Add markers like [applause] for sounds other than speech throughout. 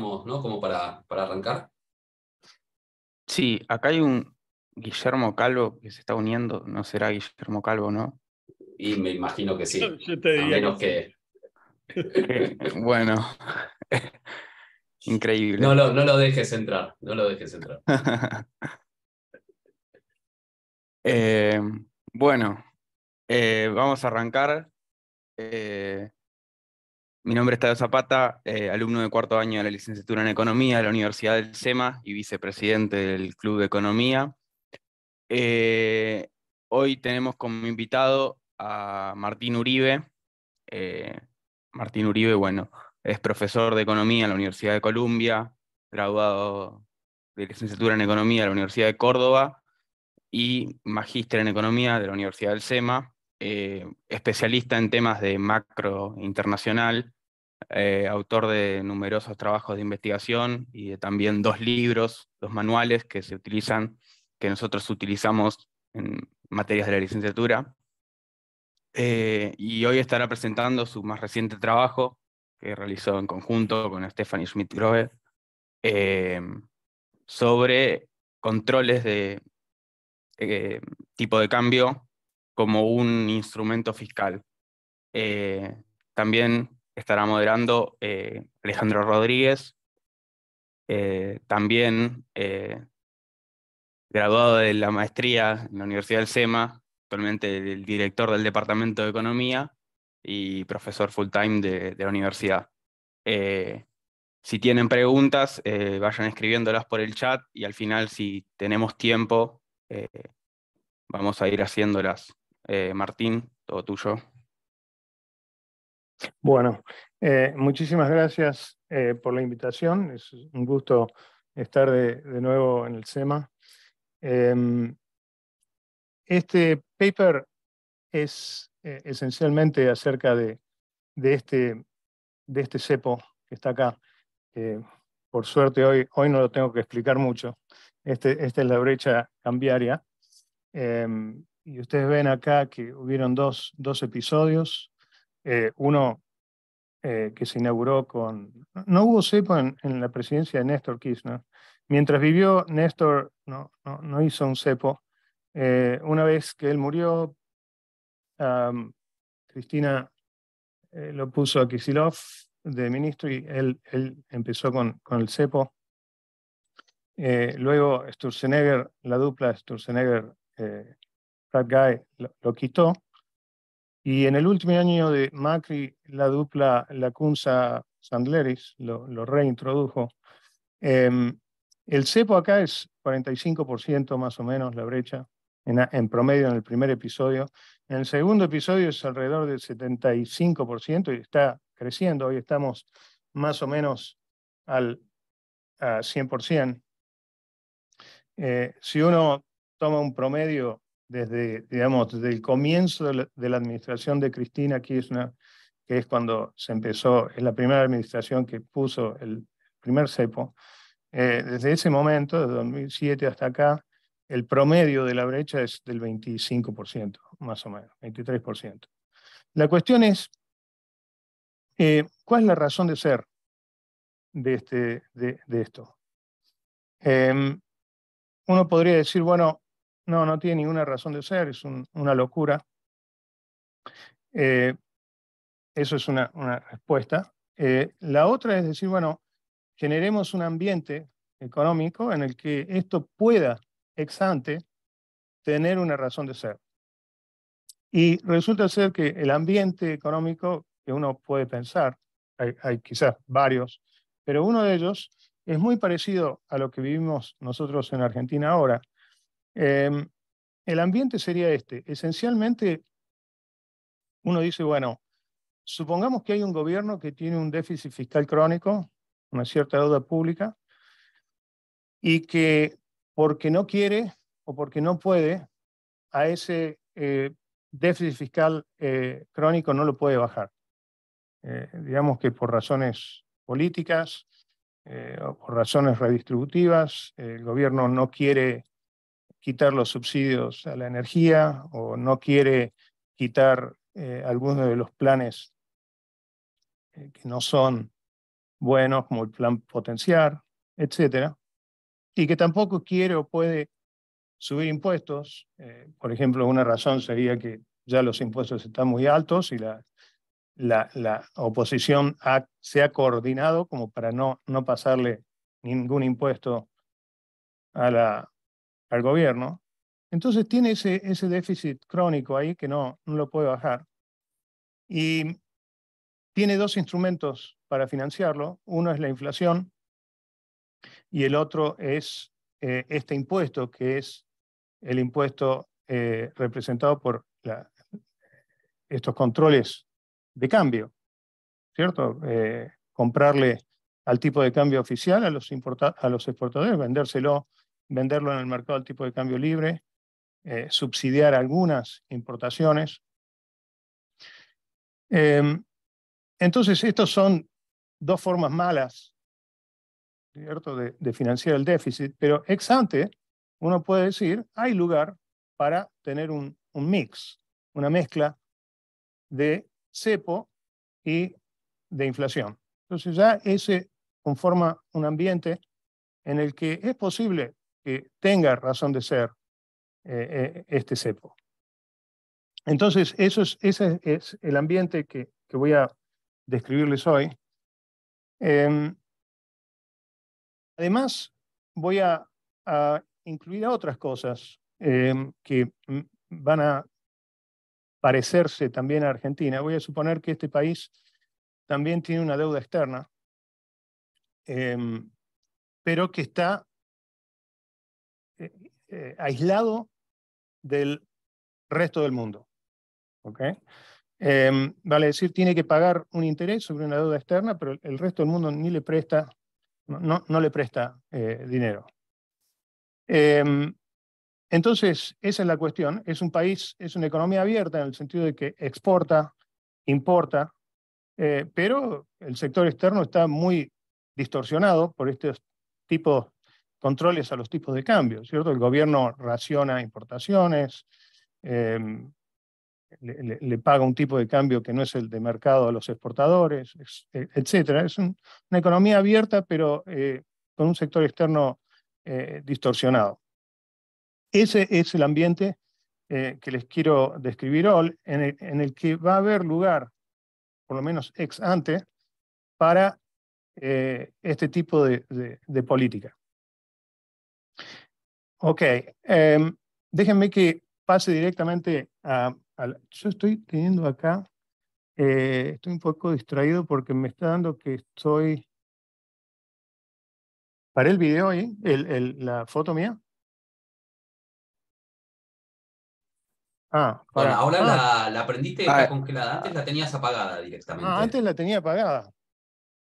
¿no? Como para, para arrancar. Sí, acá hay un Guillermo Calvo que se está uniendo, no será Guillermo Calvo, ¿no? Y me imagino que sí. que. bueno. Increíble. No lo, no lo dejes entrar, no lo dejes entrar. [laughs] Eh, bueno, eh, vamos a arrancar. Eh, mi nombre es Tadeo Zapata, eh, alumno de cuarto año de la licenciatura en Economía de la Universidad del SEMA y vicepresidente del Club de Economía. Eh, hoy tenemos como invitado a Martín Uribe. Eh, Martín Uribe, bueno, es profesor de Economía en la Universidad de Columbia, graduado de licenciatura en Economía de la Universidad de Córdoba y magíster en Economía de la Universidad del SEMA. especialista en temas de macro internacional, eh, autor de numerosos trabajos de investigación y de también dos libros, dos manuales que se utilizan, que nosotros utilizamos en materias de la licenciatura. Eh, y hoy estará presentando su más reciente trabajo que realizó en conjunto con Stephanie Schmidt-Grove eh, sobre controles de tipo de cambio como un instrumento fiscal. también estará moderando eh, Alejandro Rodríguez, eh, también eh, graduado de la maestría en la Universidad del SEMA, actualmente el director del Departamento de Economía y profesor full time de, de la universidad. si tienen preguntas, vayan escribiéndolas por el chat y al final, si tenemos tiempo, vamos a ir haciéndolas. Martín, todo tuyo. Bueno, eh, muchísimas gracias eh, por la invitación. Es un gusto estar de, de nuevo en el SEMA. Em, este paper es eh, esencialmente acerca de, de, este, de este cepo que está acá. por suerte hoy, hoy no lo tengo que explicar mucho. Este, esta es la brecha cambiaria. Em, y ustedes ven acá que hubieron dos, dos episodios eh, uno eh, que se inauguró con... No hubo cepo en, la presidencia de Néstor Kirchner. Mientras vivió, Néstor no, no, no hizo un cepo. Eh, una vez que él murió, Cristina lo puso a Kisilov de ministro y él, él empezó con, con el cepo. luego Sturzenegger, la dupla sturzenegger lo quitó y en el último año de Macri, la dupla Lacunza-Sandleris lo, reintrodujo. Em, el cepo acá es 45% más o menos la brecha, en, promedio en el primer episodio. En el segundo episodio es alrededor del 75% y está creciendo. Hoy estamos más o menos al 100%. Eh, si uno toma un promedio desde, digamos, desde el comienzo de la, administración de Cristina, Kirchner que es cuando se empezó, es la primera administración que puso el primer cepo, eh, desde ese momento, desde 2007 hasta acá, el promedio de la brecha es del 25%, más o menos, 23%. La cuestión es, eh, ¿cuál es la razón de ser de, este, de, esto? Em, uno podría decir, bueno, no, no tiene ninguna razón de ser, es una locura. Eh, eso es una, respuesta. Eh, la otra es decir, bueno, generemos un ambiente económico en el que esto pueda, ex ante, tener una razón de ser. Y resulta ser que el ambiente económico que uno puede pensar, hay quizás varios, pero uno de ellos es muy parecido a lo que vivimos nosotros en Argentina ahora, Em, el ambiente sería este. Esencialmente, uno dice, bueno, supongamos que hay un gobierno que tiene un déficit fiscal crónico, una cierta deuda pública, y que porque no quiere o porque no puede, a ese eh, déficit fiscal eh, crónico no lo puede bajar. Eh, digamos que por razones políticas o por razones redistributivas, el gobierno no quiere quitar los subsidios a la energía o no quiere quitar eh, algunos de los planes eh, que no son buenos, como el plan potenciar, etcétera, Y que tampoco quiere o puede subir impuestos. Eh, por ejemplo, una razón sería que ya los impuestos están muy altos y la, la, la oposición ha, se ha coordinado como para no, no pasarle ningún impuesto a la al gobierno, entonces tiene ese, ese déficit crónico ahí que no, no lo puede bajar. Y tiene dos instrumentos para financiarlo. Uno es la inflación y el otro es eh, este impuesto, que es el impuesto eh, representado por estos controles de cambio, ¿cierto? Eh, comprarle al tipo de cambio oficial a los, a los exportadores, vendérselo venderlo en el mercado al tipo de cambio libre, eh, subsidiar algunas importaciones. Em, entonces, estas son dos formas malas De, financiar el déficit, pero ex ante uno puede decir, hay lugar para tener un, un mix, una mezcla de cepo y de inflación. Entonces ya ese conforma un ambiente en el que es posible que tenga razón de ser eh, eh, este cepo. Entonces, eso es, ese es el ambiente que, voy a describirles hoy. Em, además, voy a, incluir otras cosas em, que van a parecerse también a Argentina. Voy a suponer que este país también tiene una deuda externa, em, pero que está eh, aislado del resto del mundo. ¿okay? Em, vale decir, tiene que pagar un interés sobre una deuda externa, pero el resto del mundo ni le presta, no, no le presta eh, dinero. Em, entonces, esa es la cuestión. Es un país, es una economía abierta en el sentido de que exporta, importa, eh, pero el sector externo está muy distorsionado por estos tipos controles a los tipos de cambio, ¿cierto? El gobierno raciona importaciones, em, le, paga un tipo de cambio que no es el de mercado a los exportadores, e, etcétera. Es una economía abierta, pero eh, con un sector externo eh, distorsionado. Ese es el ambiente eh, que les quiero describir hoy, en el, que va a haber lugar, por lo menos ex ante, para este tipo de, política. Ok, em, déjenme que pase directamente a, Yo estoy teniendo acá, eh, estoy un poco distraído porque me está dando que estoy... ¿Para el video ahí? ¿La foto mía? Ah, ahora ah. la, la, prendiste ah, eh. congelada, antes la tenías apagada directamente. Ah, antes la tenía apagada.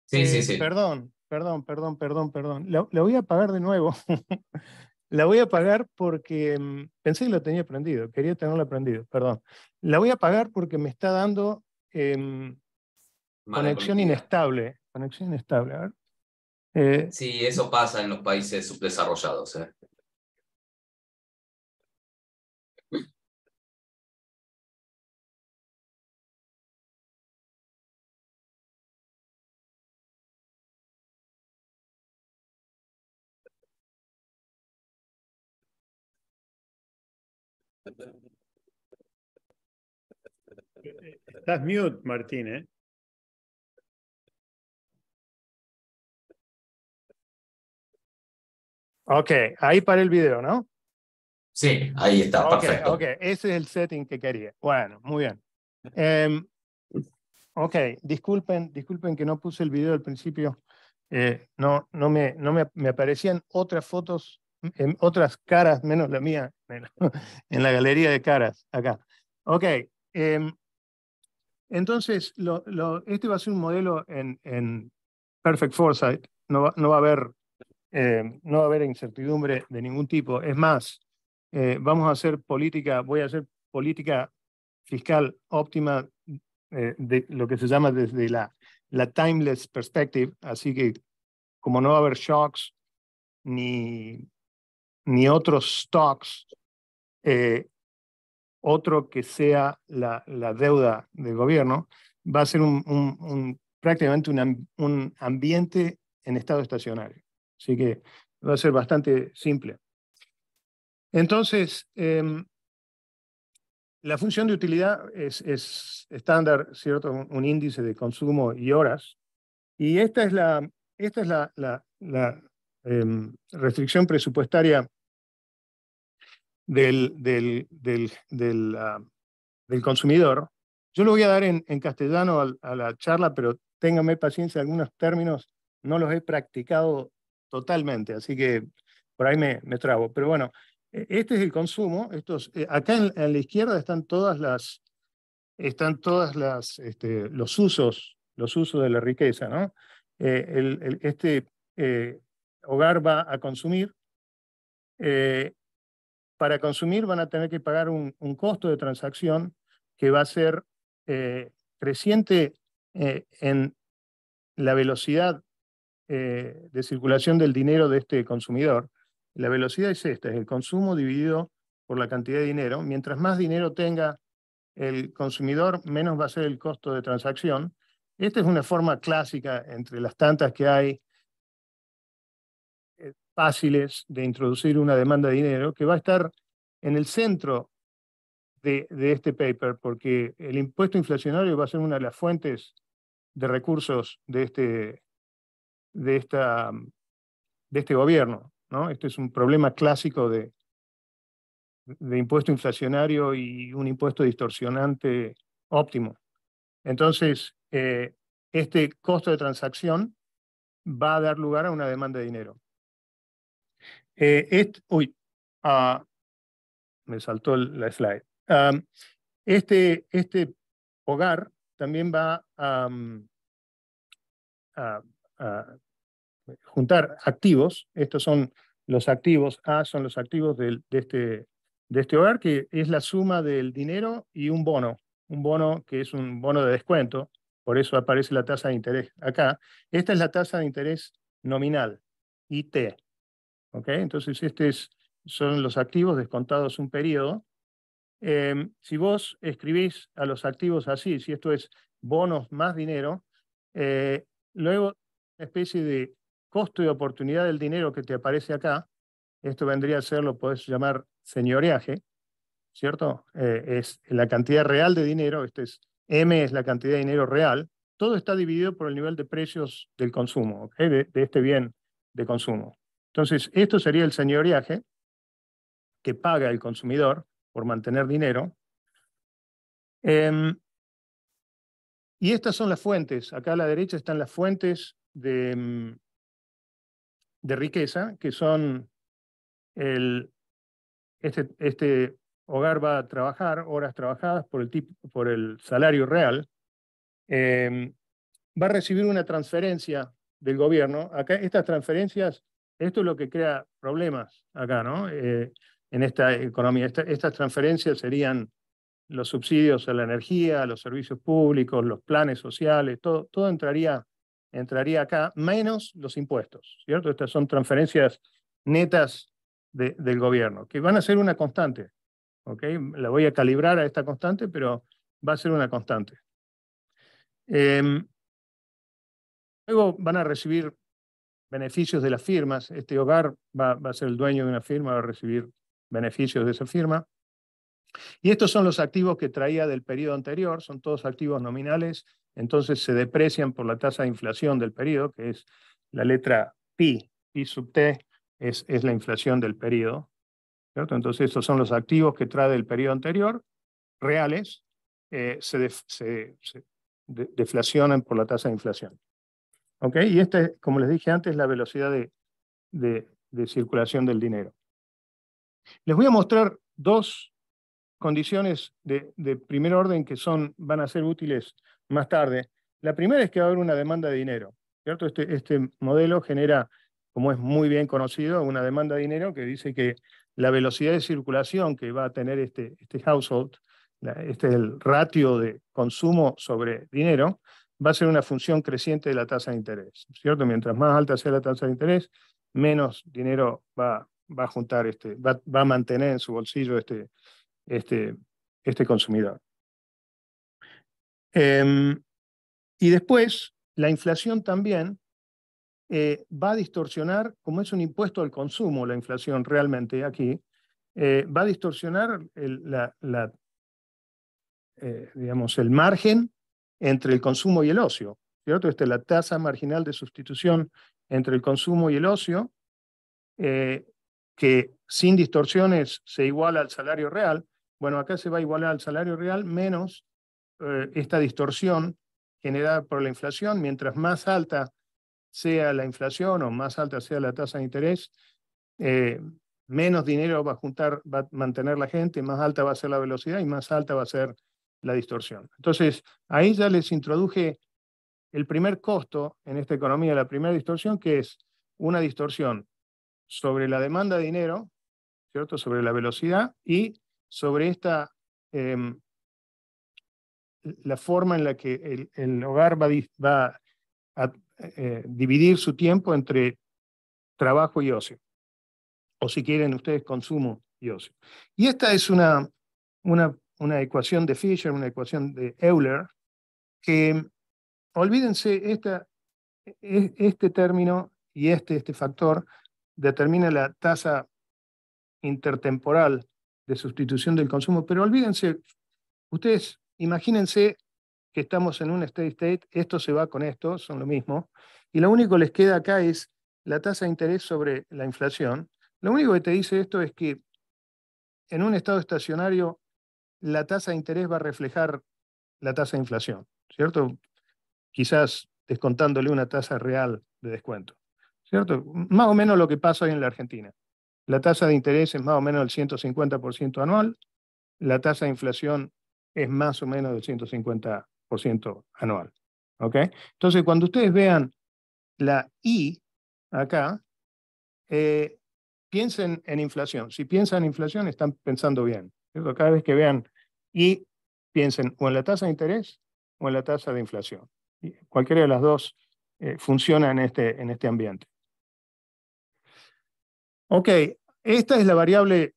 Sí, sí, eh, sí. Perdón, perdón, perdón, perdón, perdón. la voy a apagar de nuevo. [laughs] La voy a pagar porque mm, pensé que lo tenía aprendido, quería tenerlo aprendido, perdón. La voy a pagar porque me está dando em, conexión inestable. Conexión inestable, eh, sí, eso pasa en los países subdesarrollados. ¿eh? Estás mute, Martín, ¿eh? Ok, ahí para el video, ¿no? Sí, ahí está, perfecto. Ok, ese es el setting que quería. Bueno, muy bien. Em, ok, disculpen, disculpen que no puse el video al principio. Eh, no, no, me, no me, me aparecían otras fotos en otras caras, menos la mía, [laughs] en la galería de caras, acá. Ok. Em, entonces, lo, lo, este va a ser un modelo en, en Perfect Foresight. No va, no va a haber, em, no va a haber incertidumbre de ningún tipo. Es más, eh, vamos a hacer política, voy a hacer política fiscal óptima eh, de lo que se llama desde la, la timeless perspective. Así que como no va a haber shocks ni ni otros stocks, eh, otro que sea la, deuda del gobierno, va a ser un, prácticamente un, ambiente en estado estacionario. Así que va a ser bastante simple. Entonces, em, la función de utilidad es, estándar, ¿cierto? Un, índice de consumo y horas. Y esta es la, esta es la, la, em, restricción presupuestaria del, del, del, del, ah, del consumidor. Yo lo voy a dar en, castellano a, la charla, pero ténganme paciencia, algunos términos no los he practicado totalmente, así que por ahí me, me trabo. Pero bueno, e, este es el consumo. Estos, eh, acá en, la izquierda están todas las, están todas las este, los usos los usos de la riqueza no eh, el, este eh, hogar va a consumir para consumir van a tener que pagar un, costo de transacción que va a ser eh, creciente eh, en la velocidad eh, de circulación del dinero de este consumidor. La velocidad es esta, es el consumo dividido por la cantidad de dinero. Mientras más dinero tenga el consumidor, menos va a ser el costo de transacción. Esta es una forma clásica entre las tantas que hay fáciles de introducir una demanda de dinero, que va a estar en el centro de, este paper, porque el impuesto inflacionario va a ser una de las fuentes de recursos de este, de esta, de este gobierno. ¿no? Este es un problema clásico de, de impuesto inflacionario y un impuesto distorsionante óptimo. Entonces, eh, este costo de transacción va a dar lugar a una demanda de dinero. Eh, ah, me saltó la slide. este, este hogar también va mm, a, juntar activos. Estos son los activos. A son los activos de, este, de este hogar, que es la suma del dinero y un bono. Un bono que es un bono de descuento. Por eso aparece la tasa de interés acá. Esta es la tasa de interés nominal, IT. Entonces, estos son los activos descontados un periodo. Em, si vos escribís a los activos así, si esto es bonos más dinero, eh, luego una especie de costo y oportunidad del dinero que te aparece acá, esto vendría a ser, lo podés llamar señoreaje, ¿cierto? Eh, es la cantidad real de dinero, este es M es la cantidad de dinero real, todo está dividido por el nivel de precios del consumo, de este bien de consumo. Entonces, esto sería el señoreaje que paga el consumidor por mantener dinero. Em, y estas son las fuentes. Acá a la derecha están las fuentes de, em, de riqueza, que son el, este, este hogar va a trabajar horas trabajadas por el, por el salario real, em, va a recibir una transferencia del gobierno. Acá estas transferencias esto es lo que crea problemas acá, ¿no? Eh, en esta economía. estas transferencias serían los subsidios a la energía, los servicios públicos, los planes sociales, todo, entraría, entraría acá, menos los impuestos, ¿cierto? Estas son transferencias netas del gobierno, que van a ser una constante, ¿ok? La voy a calibrar a esta constante, pero va a ser una constante. Em, luego van a recibir beneficios de las firmas. Este hogar va, a ser el dueño de una firma, va a recibir beneficios de esa firma. Y estos son los activos que traía del periodo anterior, son todos activos nominales, entonces se deprecian por la tasa de inflación del periodo, que es la letra pi, pi sub t es, es la inflación del periodo. Entonces estos son los activos que trae del periodo anterior, reales, eh, se, deflacionan por la tasa de inflación. Y esta, es, como les dije antes, la velocidad de, circulación del dinero. Les voy a mostrar dos condiciones de, primer orden que son, van a ser útiles más tarde. La primera es que va a haber una demanda de dinero. ¿cierto? Este, este modelo genera, como es muy bien conocido, una demanda de dinero que dice que la velocidad de circulación que va a tener este, este household, este es el ratio de consumo sobre dinero, va a ser una función creciente de la tasa de interés, ¿cierto? Mientras más alta sea la tasa de interés, menos dinero va, va a juntar, este, va, a mantener en su bolsillo este, este, este consumidor. Em, y después, la inflación también eh, va a distorsionar, como es un impuesto al consumo, la inflación realmente aquí, eh, va a distorsionar eh, digamos, el margen entre el consumo y el ocio, ¿cierto? Esta es la tasa marginal de sustitución entre el consumo y el ocio, eh, que sin distorsiones se iguala al salario real. Bueno, acá se va a igualar al salario real menos eh, esta distorsión generada por la inflación. Mientras más alta sea la inflación o más alta sea la tasa de interés, eh, menos dinero va a juntar, va a mantener la gente, más alta va a ser la velocidad y más alta va a ser la distorsión. Entonces, ahí ya les introduje el primer costo en esta economía, la primera distorsión, que es una distorsión sobre la demanda de dinero, ¿cierto? sobre la velocidad y sobre esta, em, la forma en la que el, hogar va, a eh, dividir su tiempo entre trabajo y ocio, o si quieren ustedes consumo y ocio. Y esta es una, una una ecuación de Fisher, una ecuación de Euler, que, olvídense, esta, e-, este término y este, este factor determina la tasa intertemporal de sustitución del consumo, pero olvídense, ustedes imagínense que estamos en un steady state, esto se va con esto, son lo mismo, y lo único que les queda acá es la tasa de interés sobre la inflación. Lo único que te dice esto es que en un estado estacionario la tasa de interés va a reflejar la tasa de inflación, ¿cierto? Quizás descontándole una tasa real de descuento, ¿cierto? Más o menos lo que pasa hoy en la Argentina. La tasa de interés es más o menos del 150% anual, la tasa de inflación es más o menos del 150% anual. ¿ok? Entonces, cuando ustedes vean la I acá, eh, piensen en inflación. Si piensan en inflación, están pensando bien. ¿cierto? Cada vez que vean y piensen o en la tasa de interés o en la tasa de inflación. cualquiera de las dos eh, funciona en este, en este ambiente. Ok, esta es la variable...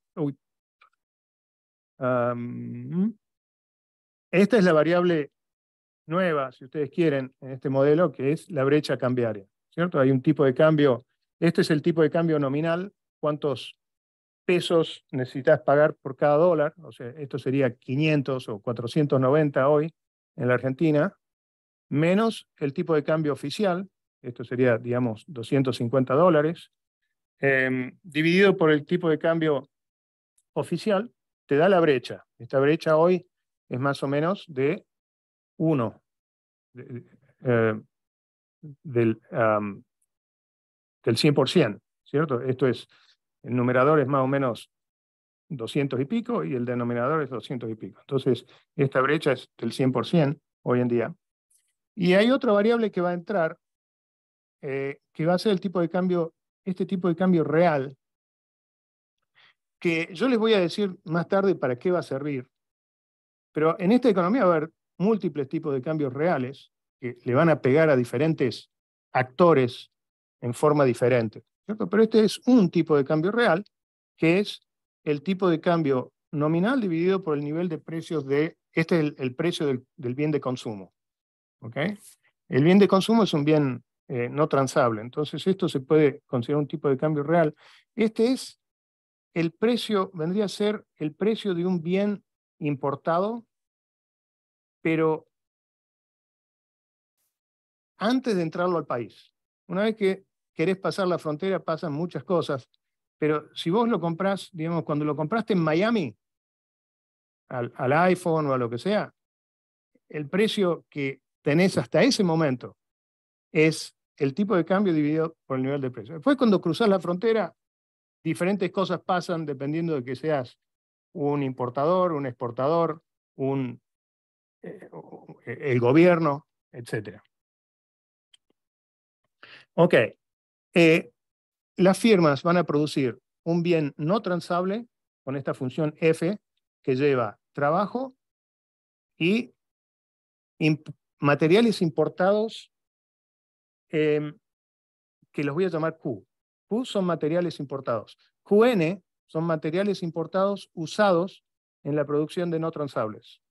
esta es la variable nueva, si ustedes quieren, en este modelo, que es la brecha cambiaria. ¿cierto? Hay un tipo de cambio, este es el tipo de cambio nominal, cuántos pesos necesitas pagar por cada dólar, o sea, esto sería 500 o 490 hoy en la Argentina, menos el tipo de cambio oficial, esto sería, digamos, 250 dólares, em, dividido por el tipo de cambio oficial, te da la brecha. Esta brecha hoy es más o menos de 1 eh, del, del 100%, ¿cierto? Esto es el numerador es más o menos 200 y pico y el denominador es 200 y pico. Entonces, esta brecha es del 100% hoy en día. Y hay otra variable que va a entrar, eh, que va a ser el tipo de cambio, este tipo de cambio real, que yo les voy a decir más tarde para qué va a servir. Pero en esta economía va a haber múltiples tipos de cambios reales que le van a pegar a diferentes actores en forma diferente. Pero este es un tipo de cambio real, que es el tipo de cambio nominal dividido por el nivel de precios de, este es el, precio del, bien de consumo. ¿okay? El bien de consumo es un bien eh, no transable, entonces esto se puede considerar un tipo de cambio real. Este es el precio, vendría a ser el precio de un bien importado, pero antes de entrarlo al país. Una vez que querés pasar la frontera, pasan muchas cosas. Pero si vos lo comprás, digamos, cuando lo compraste en Miami, al, iPhone o a lo que sea, el precio que tenés hasta ese momento es el tipo de cambio dividido por el nivel de precio. Después, cuando cruzas la frontera, diferentes cosas pasan dependiendo de que seas un importador, un exportador, un, eh, el gobierno, etc. Ok, eh, las firmas van a producir un bien no transable con esta función F que lleva trabajo y materiales importados em, que los voy a llamar Q. Q son materiales importados. QN son materiales importados usados en la producción de no transables.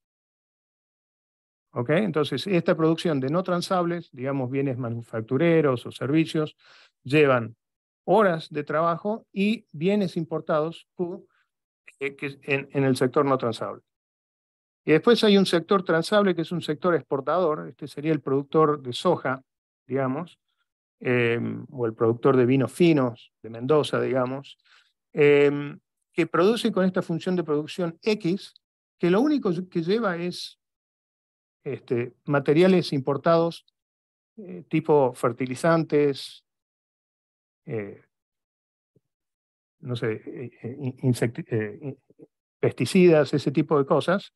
Entonces, esta producción de no transables, digamos bienes manufactureros o servicios, llevan horas de trabajo y bienes importados eh, en, el sector no transable. Y después hay un sector transable que es un sector exportador, este sería el productor de soja, digamos, em, o el productor de vinos finos de Mendoza, digamos, em, que produce con esta función de producción X, que lo único que lleva es este, materiales importados eh, tipo fertilizantes, eh, no sé, eh, pesticidas, ese tipo de cosas.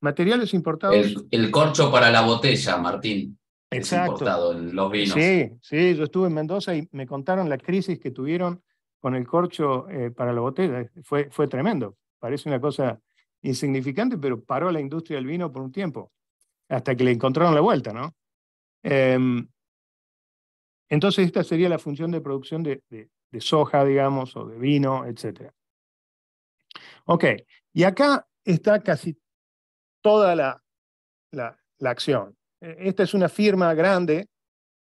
Materiales importados. El, corcho para la botella, Martín. Exacto. Es importado en los vinos. Sí, sí, yo estuve en Mendoza y me contaron la crisis que tuvieron con el corcho para la botella. Fue, fue tremendo. Parece una cosa insignificante, pero paró la industria del vino por un tiempo hasta que le encontraron la vuelta, ¿no? Em, entonces, esta sería la función de producción de, soja, digamos, o de vino, etc. Ok, y acá está casi toda la, la, la acción. E, esta es una firma grande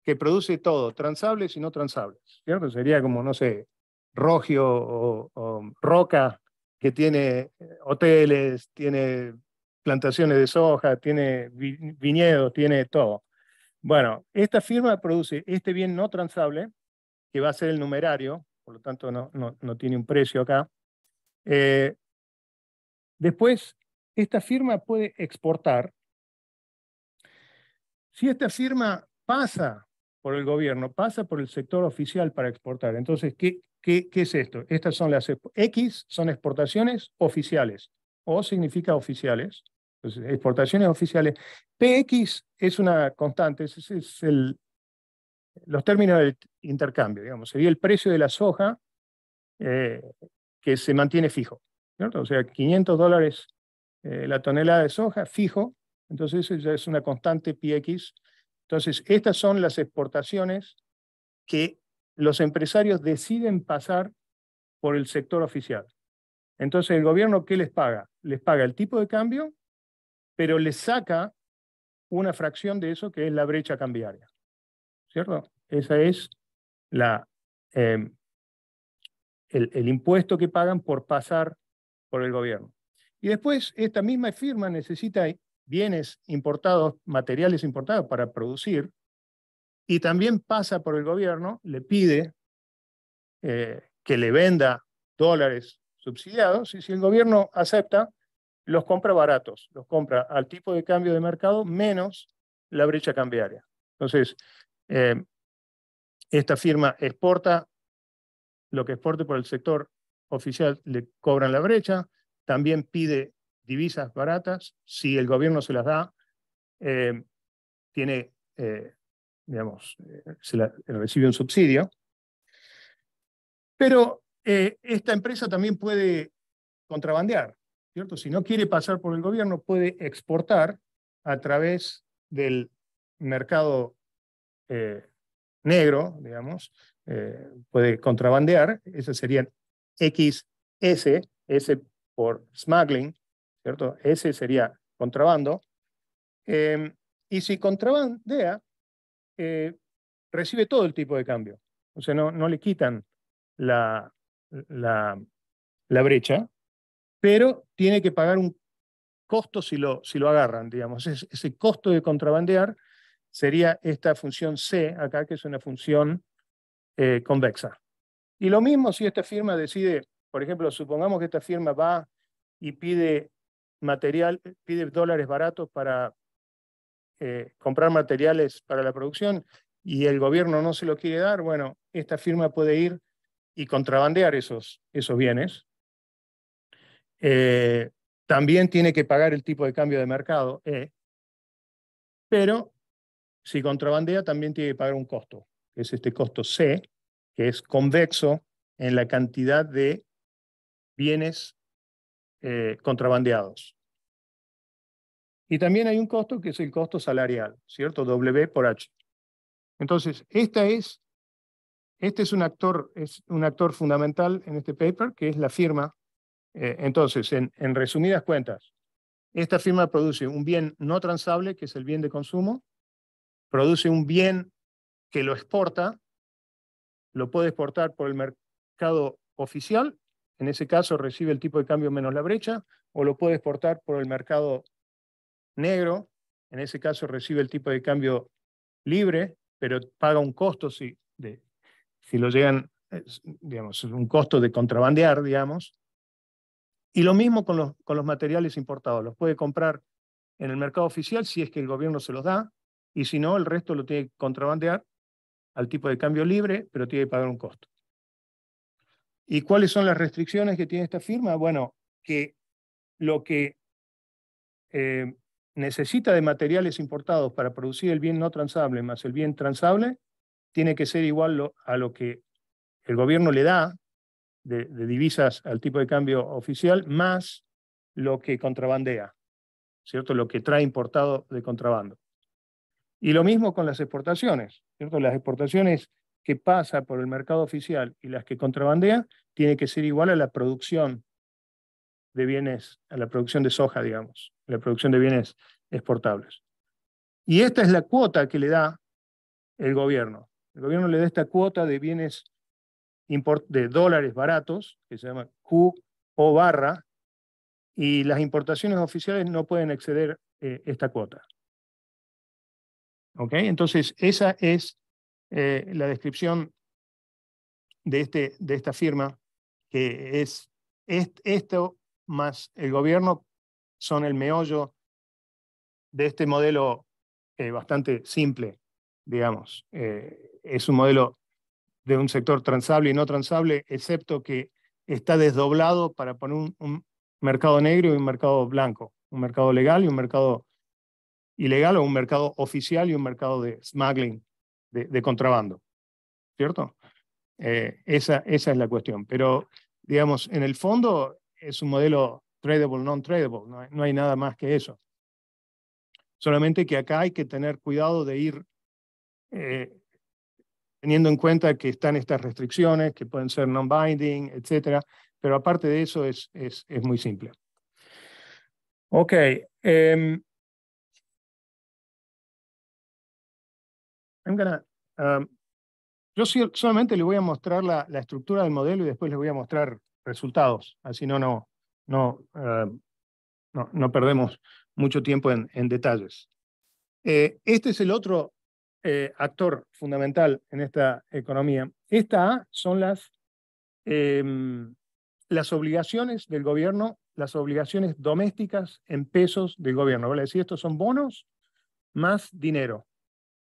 que produce todo, transables y no transables, ¿cierto? Sería como, no sé, Rogio o Roca, que tiene eh, hoteles, tiene plantaciones de soja, tiene viñedos, tiene todo. Bueno, esta firma produce este bien no transable, que va a ser el numerario, por lo tanto no, no, tiene un precio acá. Eh, después, esta firma puede exportar. Si esta firma pasa por el gobierno, pasa por el sector oficial para exportar, entonces, ¿qué, qué, qué es esto? Estas son las X, son exportaciones oficiales, o significa oficiales. Entonces, pues, exportaciones oficiales. PX es una constante, es, es el, los términos del intercambio, digamos, sería el precio de la soja eh, que se mantiene fijo. O sea, 500 dólares eh, la tonelada de soja fijo, entonces eso es una constante PX. Entonces, estas son las exportaciones que los empresarios deciden pasar por el sector oficial. Entonces, ¿el gobierno qué les paga? Les paga el tipo de cambio pero le saca una fracción de eso que es la brecha cambiaria. ¿Cierto? Esa es em, el, impuesto que pagan por pasar por el gobierno. Y después, esta misma firma necesita bienes importados, materiales importados para producir, y también pasa por el gobierno, le pide eh, que le venda dólares subsidiados, y si el gobierno acepta, los compra baratos, los compra al tipo de cambio de mercado menos la brecha cambiaria. Entonces, eh, esta firma exporta lo que exporte por el sector oficial, le cobran la brecha, también pide divisas baratas, si el gobierno se las da, eh, tiene, eh, digamos, se recibe un subsidio. Pero esta empresa también puede contrabandear, si no quiere pasar por el gobierno, puede exportar a través del mercado eh, negro, digamos, eh, puede contrabandear, ese serían XS, S por smuggling, ¿cierto? S sería contrabando. Em, y si contrabandea, eh, recibe todo el tipo de cambio. O sea, no, no le quitan la, la, la brecha, pero tiene que pagar un costo si lo, si lo agarran, digamos. ese costo de contrabandear sería esta función C acá, que es una función eh, convexa. Y lo mismo si esta firma decide, por ejemplo, supongamos que esta firma va y pide material, pide dólares baratos para eh, comprar materiales para la producción y el gobierno no se lo quiere dar, bueno, esta firma puede ir y contrabandear esos, esos bienes eh, también tiene que pagar el tipo de cambio de mercado, E. Pero si contrabandea, también tiene que pagar un costo, que es este costo C, que es convexo en la cantidad de bienes eh, contrabandeados. Y también hay un costo que es el costo salarial, ¿cierto? W por H. Entonces, esta es, este es un actor, es un actor fundamental en este paper, que es la firma eh, entonces, en, resumidas cuentas, esta firma produce un bien no transable, que es el bien de consumo, produce un bien que lo exporta, lo puede exportar por el mercado oficial, en ese caso recibe el tipo de cambio menos la brecha, o lo puede exportar por el mercado negro, en ese caso recibe el tipo de cambio libre, pero paga un costo si, si lo llegan, digamos, un costo de contrabandear, digamos, y lo mismo con los, con los materiales importados. Los puede comprar en el mercado oficial si es que el gobierno se los da, y si no, el resto lo tiene que contrabandear al tipo de cambio libre, pero tiene que pagar un costo. ¿Y cuáles son las restricciones que tiene esta firma? Bueno, que lo que eh, necesita de materiales importados para producir el bien no transable más el bien transable, tiene que ser igual a lo que el gobierno le da de, divisas al tipo de cambio oficial, más lo que contrabandea, ¿cierto? Lo que trae importado de contrabando. Y lo mismo con las exportaciones, ¿cierto? Las exportaciones que pasa por el mercado oficial y las que contrabandea tiene que ser igual a la producción de bienes, a la producción de soja, digamos, la producción de bienes exportables. Y esta es la cuota que le da el gobierno. El gobierno le da esta cuota de bienes de dólares baratos, que se llama Q o barra, y las importaciones oficiales no pueden exceder eh, esta cuota. ¿Ok? Entonces, esa es eh, la descripción de, este, de esta firma, que es, esto más el gobierno son el meollo de este modelo eh, bastante simple, digamos. es un modelo de un sector transable y no transable, excepto que está desdoblado para poner un, mercado negro y un mercado blanco, un mercado legal y un mercado ilegal o un mercado oficial y un mercado de smuggling, de, contrabando. ¿Cierto? Eh, esa, esa es la cuestión. Pero, digamos, en el fondo es un modelo tradable, non-tradable, no, hay, nada más que eso. Solamente que acá hay que tener cuidado de ir eh, teniendo en cuenta que están estas restricciones que pueden ser non-binding, etcétera, pero aparte de eso es, es, muy simple. Ok. Em, I'm gonna, um, yo solamente le voy a mostrar la, la, estructura del modelo y después les voy a mostrar resultados, así no, no, no, um, perdemos mucho tiempo en, detalles. Eh, este es el otro eh, actor fundamental en esta economía. Esta A son las, em, las obligaciones del gobierno, las obligaciones domésticas en pesos del gobierno. Vale decir, estos son bonos más dinero.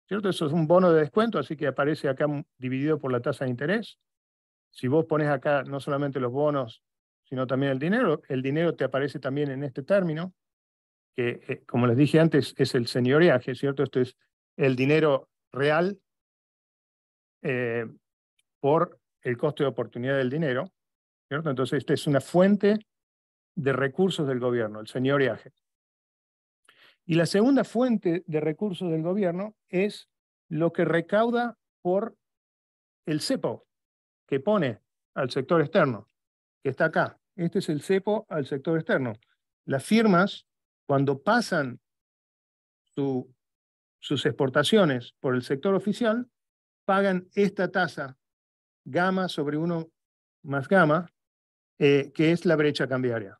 ¿Cierto? Eso es un bono de descuento, así que aparece acá dividido por la tasa de interés. Si vos pones acá no solamente los bonos, sino también el dinero, el dinero te aparece también en este término, que eh, como les dije antes es el señoreaje, ¿cierto? Esto es el dinero real eh, por el costo de oportunidad del dinero. ¿cierto? Entonces, esta es una fuente de recursos del gobierno, el señoreaje. Y la segunda fuente de recursos del gobierno es lo que recauda por el cepo que pone al sector externo, que está acá. Este es el cepo al sector externo. Las firmas, cuando pasan su sus exportaciones por el sector oficial, pagan esta tasa gamma sobre uno más gamma, eh, que es la brecha cambiaria.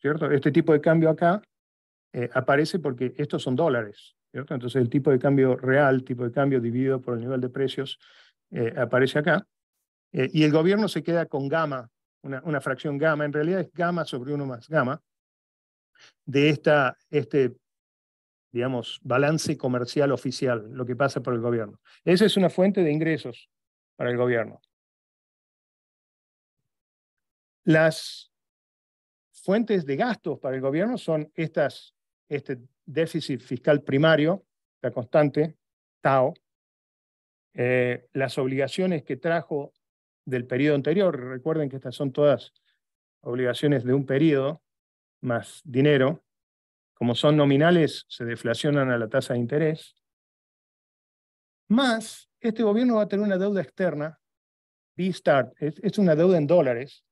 ¿cierto? Este tipo de cambio acá eh, aparece porque estos son dólares. ¿cierto? Entonces el tipo de cambio real, tipo de cambio dividido por el nivel de precios, eh, aparece acá. y el gobierno se queda con gamma, una, una, fracción gamma, en realidad es gamma sobre uno más gamma, de esta, este digamos, balance comercial oficial, lo que pasa por el gobierno. Esa es una fuente de ingresos para el gobierno. Las fuentes de gastos para el gobierno son estas, este déficit fiscal primario, la constante, TAO, eh, las obligaciones que trajo del periodo anterior, recuerden que estas son todas obligaciones de un periodo, más dinero, como son nominales, se deflacionan a la tasa de interés. Más, este gobierno va a tener una deuda externa, B-Star, es, una deuda en dólares,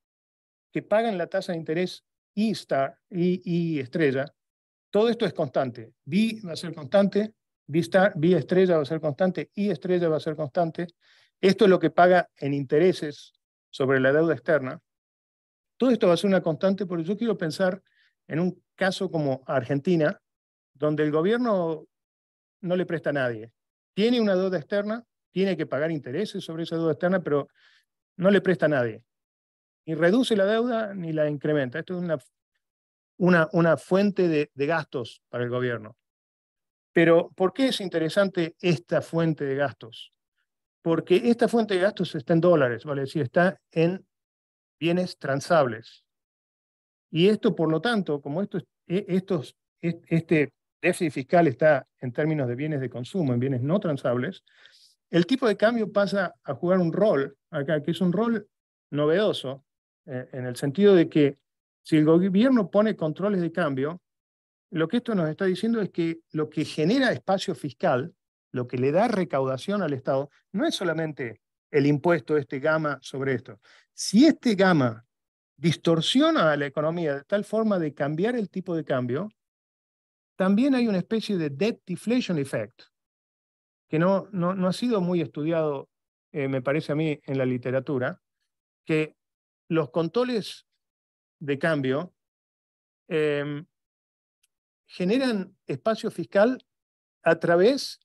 que pagan la tasa de interés E-Star y, e, e estrella. Todo esto es constante. B va a ser constante, B, star, B estrella va a ser constante, I e estrella va a ser constante. Esto es lo que paga en intereses sobre la deuda externa. Todo esto va a ser una constante, porque yo quiero pensar en un caso como Argentina, donde el gobierno no le presta a nadie. Tiene una deuda externa, tiene que pagar intereses sobre esa deuda externa, pero no le presta a nadie. Ni reduce la deuda ni la incrementa. Esto es una, una, una fuente de, gastos para el gobierno. Pero ¿por qué es interesante esta fuente de gastos? Porque esta fuente de gastos está en dólares, vale si está en bienes transables. Y esto, por lo tanto, como esto, e, estos, e, este déficit fiscal está en términos de bienes de consumo, en bienes no transables, el tipo de cambio pasa a jugar un rol acá, que es un rol novedoso, eh, en el sentido de que si el gobierno pone controles de cambio, lo que esto nos está diciendo es que lo que genera espacio fiscal, lo que le da recaudación al Estado, no es solamente el impuesto, este gama sobre esto. Si este gama distorsiona a la economía de tal forma de cambiar el tipo de cambio, también hay una especie de debt deflation effect, que no, ha sido muy estudiado, eh, me parece a mí, en la literatura, que los controles de cambio em, generan espacio fiscal a través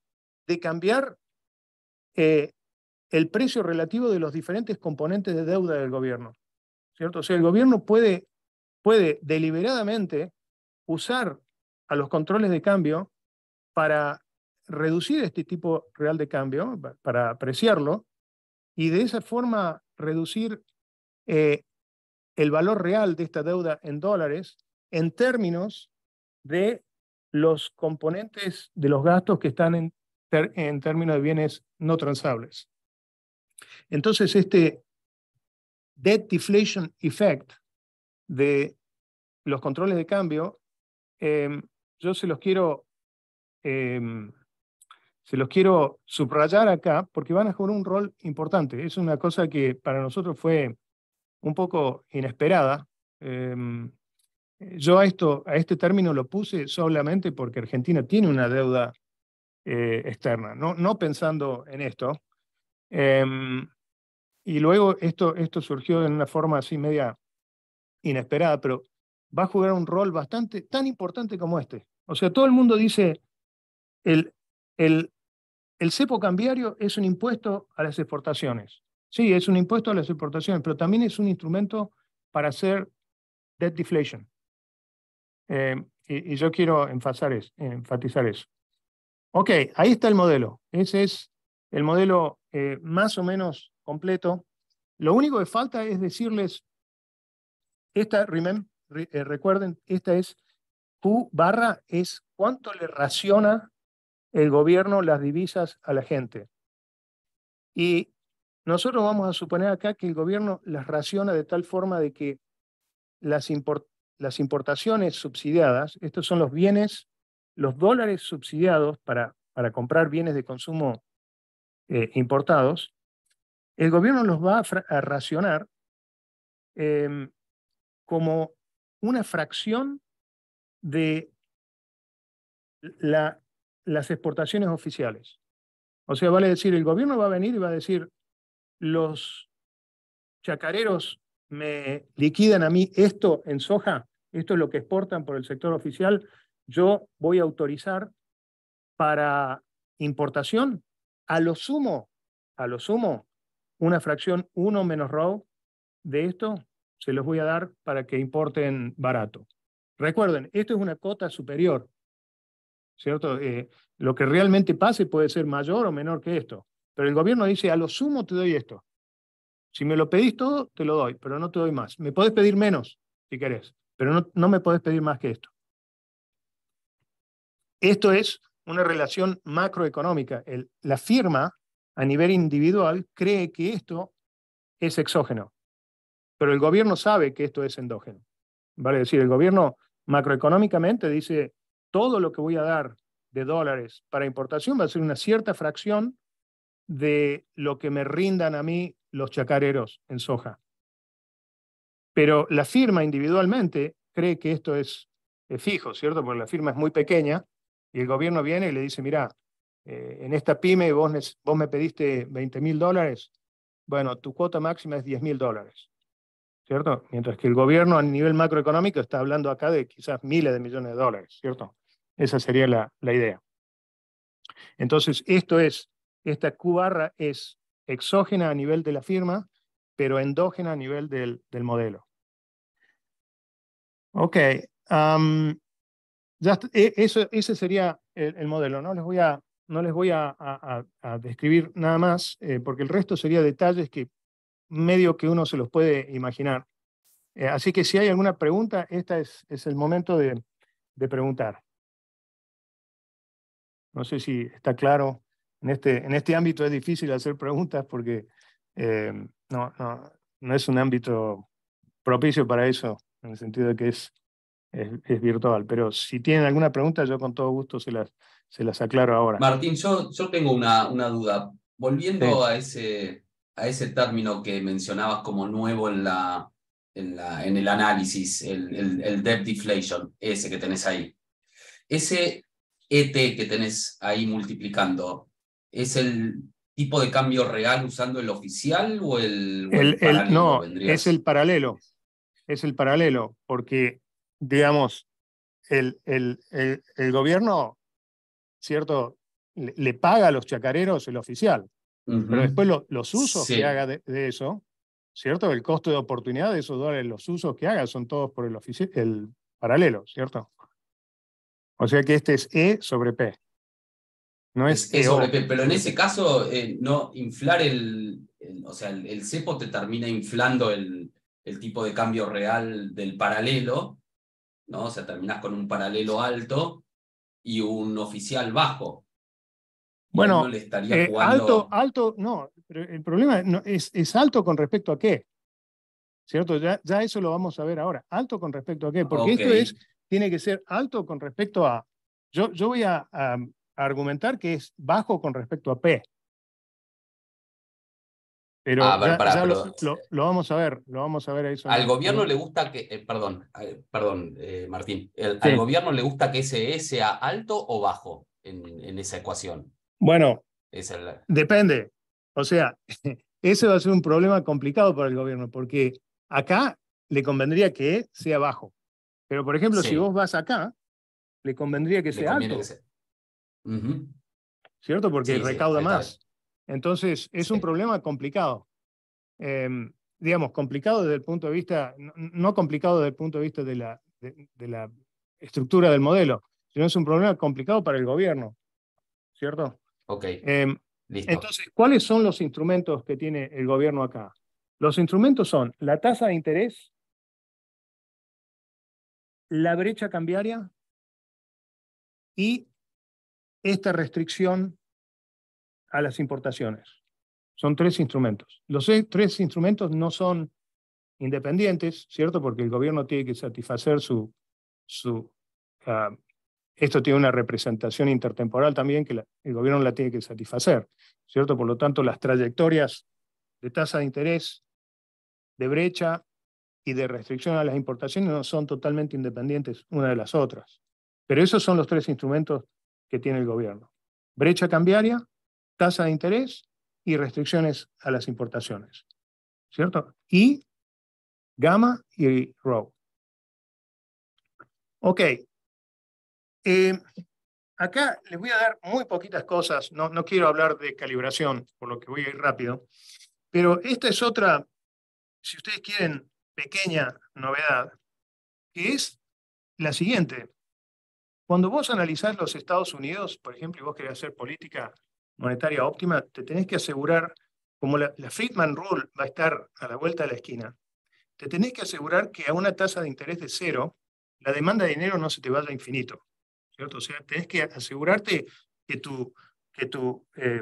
de cambiar eh, el precio relativo de los diferentes componentes de deuda del gobierno. O sea, el gobierno puede, puede deliberadamente usar a los controles de cambio para reducir este tipo real de cambio, para apreciarlo, y de esa forma reducir eh, el valor real de esta deuda en dólares en términos de los componentes de los gastos que están en, en términos de bienes no transables. Entonces, este, debt deflation effect de los controles de cambio, em, yo se los quiero em, se los quiero subrayar acá porque van a jugar un rol importante. Es una cosa que para nosotros fue un poco inesperada. Em, yo a, esto, a este término lo puse solamente porque Argentina tiene una deuda eh, externa, no, no pensando en esto. Y luego esto, esto surgió de una forma así media inesperada, pero va a jugar un rol bastante tan importante como este. O sea, todo el mundo dice, el, el, el cepo cambiario es un impuesto a las exportaciones. Sí, es un impuesto a las exportaciones, pero también es un instrumento para hacer debt deflation. Eh, y, yo quiero enfatizar eso, enfatizar eso. Ok, ahí está el modelo. Ese es el modelo eh, más o menos completo. Lo único que falta es decirles, esta, eh, recuerden, esta es Q barra, es cuánto le raciona el gobierno las divisas a la gente. Y nosotros vamos a suponer acá que el gobierno las raciona de tal forma de que las, las importaciones subsidiadas, estos son los bienes, los dólares subsidiados para, para comprar bienes de consumo eh, importados, el gobierno los va a, racionar em, como una fracción de las exportaciones oficiales. O sea, vale decir, el gobierno va a venir y va a decir, los chacareros me liquidan a mí esto en soja, esto es lo que exportan por el sector oficial, yo voy a autorizar para importación, a lo sumo, a lo sumo, una fracción 1 menos rho de esto, se los voy a dar para que importen barato. Recuerden, esto es una cota superior, ¿cierto? Eh, lo que realmente pase puede ser mayor o menor que esto, pero el gobierno dice, a lo sumo te doy esto. Si me lo pedís todo, te lo doy, pero no te doy más. Me podés pedir menos, si querés, pero no, no me podés pedir más que esto. Esto es una relación macroeconómica. la firma a nivel individual cree que esto es exógeno, pero el gobierno sabe que esto es endógeno. Vale es decir, el gobierno macroeconómicamente dice, todo lo que voy a dar de dólares para importación va a ser una cierta fracción de lo que me rindan a mí los chacareros en soja. Pero la firma individualmente cree que esto es, es fijo, ¿cierto? Porque la firma es muy pequeña y el gobierno viene y le dice, mira, eh, en esta pyme vos, me pediste 20 mil dólares, bueno, tu cuota máxima es 10 mil dólares, ¿cierto? Mientras que el gobierno a nivel macroeconómico está hablando acá de quizás miles de millones de dólares, ¿cierto? Esa sería la, idea. Entonces, esto es, esta Q barra es exógena a nivel de la firma, pero endógena a nivel del, modelo. Ok. E-, eso, ese sería el, el, modelo, ¿no? Les voy a no les voy a, describir nada más, eh, porque el resto sería detalles que medio que uno se los puede imaginar. Eh, así que si hay alguna pregunta, este es, el momento de, preguntar. No sé si está claro. En este, en este ámbito es difícil hacer preguntas porque eh, no, no es un ámbito propicio para eso, en el sentido de que es es, virtual. Pero si tienen alguna pregunta, yo con todo gusto se las, se las aclaro ahora. Martín, yo, yo tengo una, una duda. Volviendo a, ese, a ese término que mencionabas como nuevo en, la, en, la, en el análisis, el, el, debt deflation, ese que tenés ahí. Ese ET que tenés ahí multiplicando, ¿es el tipo de cambio real usando el oficial o el... el, el no, es el paralelo. Es el paralelo, porque digamos, el, el, el, gobierno, ¿cierto? Le, paga a los chacareros el oficial, pero después los usos que haga de, eso, ¿cierto? El costo de oportunidad de esos dólares, los usos que haga son todos por el, el paralelo, ¿cierto? O sea que este es E sobre P. No es, e sobre e P, pero en ese caso, eh, no inflar el, o sea, el, cepo te termina inflando el, el tipo de cambio real del paralelo, ¿no? O sea, terminás con un paralelo alto y un oficial bajo. Bueno, estaría eh, alto, alto, no, pero el problema es, es, alto con respecto a qué, ¿cierto? Ya, eso lo vamos a ver ahora, alto con respecto a qué, porque esto es, tiene que ser alto con respecto a, yo, yo voy a argumentar que es bajo con respecto a P, pero ah, lo, vamos a ver, lo vamos a ver Al gobierno le gusta que, eh, perdón, eh, perdón, eh, Martín, ¿al gobierno le gusta que ese E sea alto o bajo en, en esa ecuación? Bueno, depende. O sea, [laughs] ese va a ser un problema complicado para el gobierno, porque acá le convendría que E sea bajo. Pero, por ejemplo, si vos vas acá, le convendría que sea alto. ¿Cierto? Porque recauda más. Entonces, es un problema complicado. Em, digamos, complicado desde el punto de vista, no, complicado desde el punto de vista de la, estructura del modelo, sino es un problema complicado para el gobierno, ¿cierto? Ok. Em, entonces, ¿cuáles son los instrumentos que tiene el gobierno acá? Los instrumentos son la tasa de interés, la brecha cambiaria y esta restricción a las importaciones. Son tres instrumentos. Los tres instrumentos no son independientes, ¿cierto? Porque el gobierno tiene que satisfacer su... su ah, esto tiene una representación intertemporal también que el gobierno la tiene que satisfacer, ¿cierto? Por lo tanto, las trayectorias de tasa de interés, de brecha y de restricción a las importaciones no son totalmente independientes una de las otras. Pero esos son los tres instrumentos que tiene el gobierno. Brecha cambiaria, tasa de interés y restricciones a las importaciones, ¿cierto? Y gamma y rho. Ok. Eh, acá les voy a dar muy poquitas cosas, no, no quiero hablar de calibración, por lo que voy a ir rápido, pero esta es otra, si ustedes quieren, pequeña novedad, que es la siguiente. Cuando vos analizás los Estados Unidos, por ejemplo, y vos querés hacer política, monetaria óptima, te tenés que asegurar, como la, Friedman Rule va a estar a la vuelta de la esquina, te tenés que asegurar que a una tasa de interés de cero, la demanda de dinero no se te vaya a infinito. ¿cierto? O sea, tenés que asegurarte que tu, que tu eh,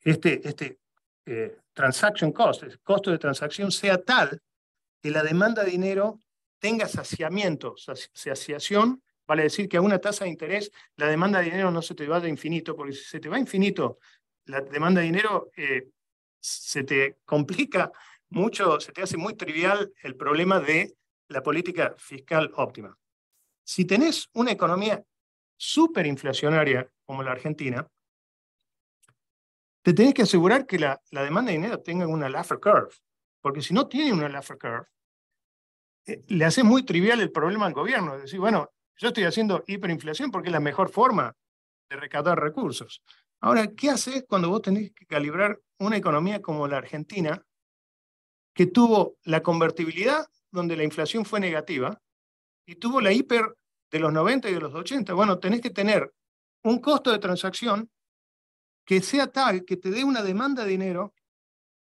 este, este eh, transaction cost, el costo de transacción sea tal que la demanda de dinero tenga saciamiento, saciación Vale decir que a una tasa de interés la demanda de dinero no se te va de infinito, porque si se te va infinito, la demanda de dinero eh, se te complica mucho, se te hace muy trivial el problema de la política fiscal óptima. Si tenés una economía superinflacionaria como la Argentina, te tenés que asegurar que la, la demanda de dinero tenga una Laffer curve, porque si no tiene una Laffer curve, eh, le hace muy trivial el problema al gobierno. Es decir, bueno, yo estoy haciendo hiperinflación porque es la mejor forma de recaudar recursos. Ahora, ¿qué haces cuando vos tenés que calibrar una economía como la Argentina, que tuvo la convertibilidad donde la inflación fue negativa y tuvo la hiper de los 90 y de los 80? Bueno, tenés que tener un costo de transacción que sea tal que te dé una demanda de dinero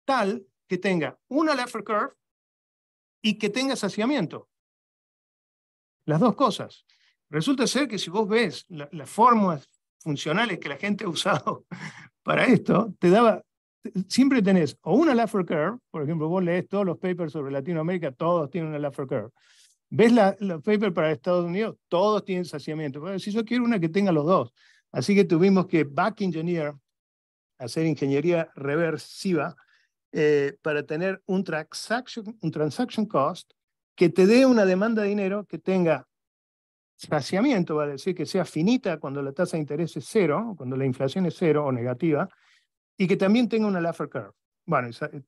tal que tenga una left curve y que tenga saciamiento. Las dos cosas. Resulta ser que si vos ves las fórmulas funcionales que la gente ha usado [laughs] para esto, te daba, siempre tenés o una Laffer Curve, por ejemplo, vos lees todos los papers sobre Latinoamérica, todos tienen una Laffer Curve. ¿Ves la, los papers para Estados Unidos? Todos tienen saciamiento. si yo quiero una que tenga los dos. Así que tuvimos que back engineer, hacer ingeniería reversiva, eh, para tener un transaction, un transaction cost que te dé una demanda de dinero que tenga saciamiento, va a decir, que sea finita cuando la tasa de interés es cero, cuando la inflación es cero o negativa, y que también tenga una Laffer Curve. Bueno, eh,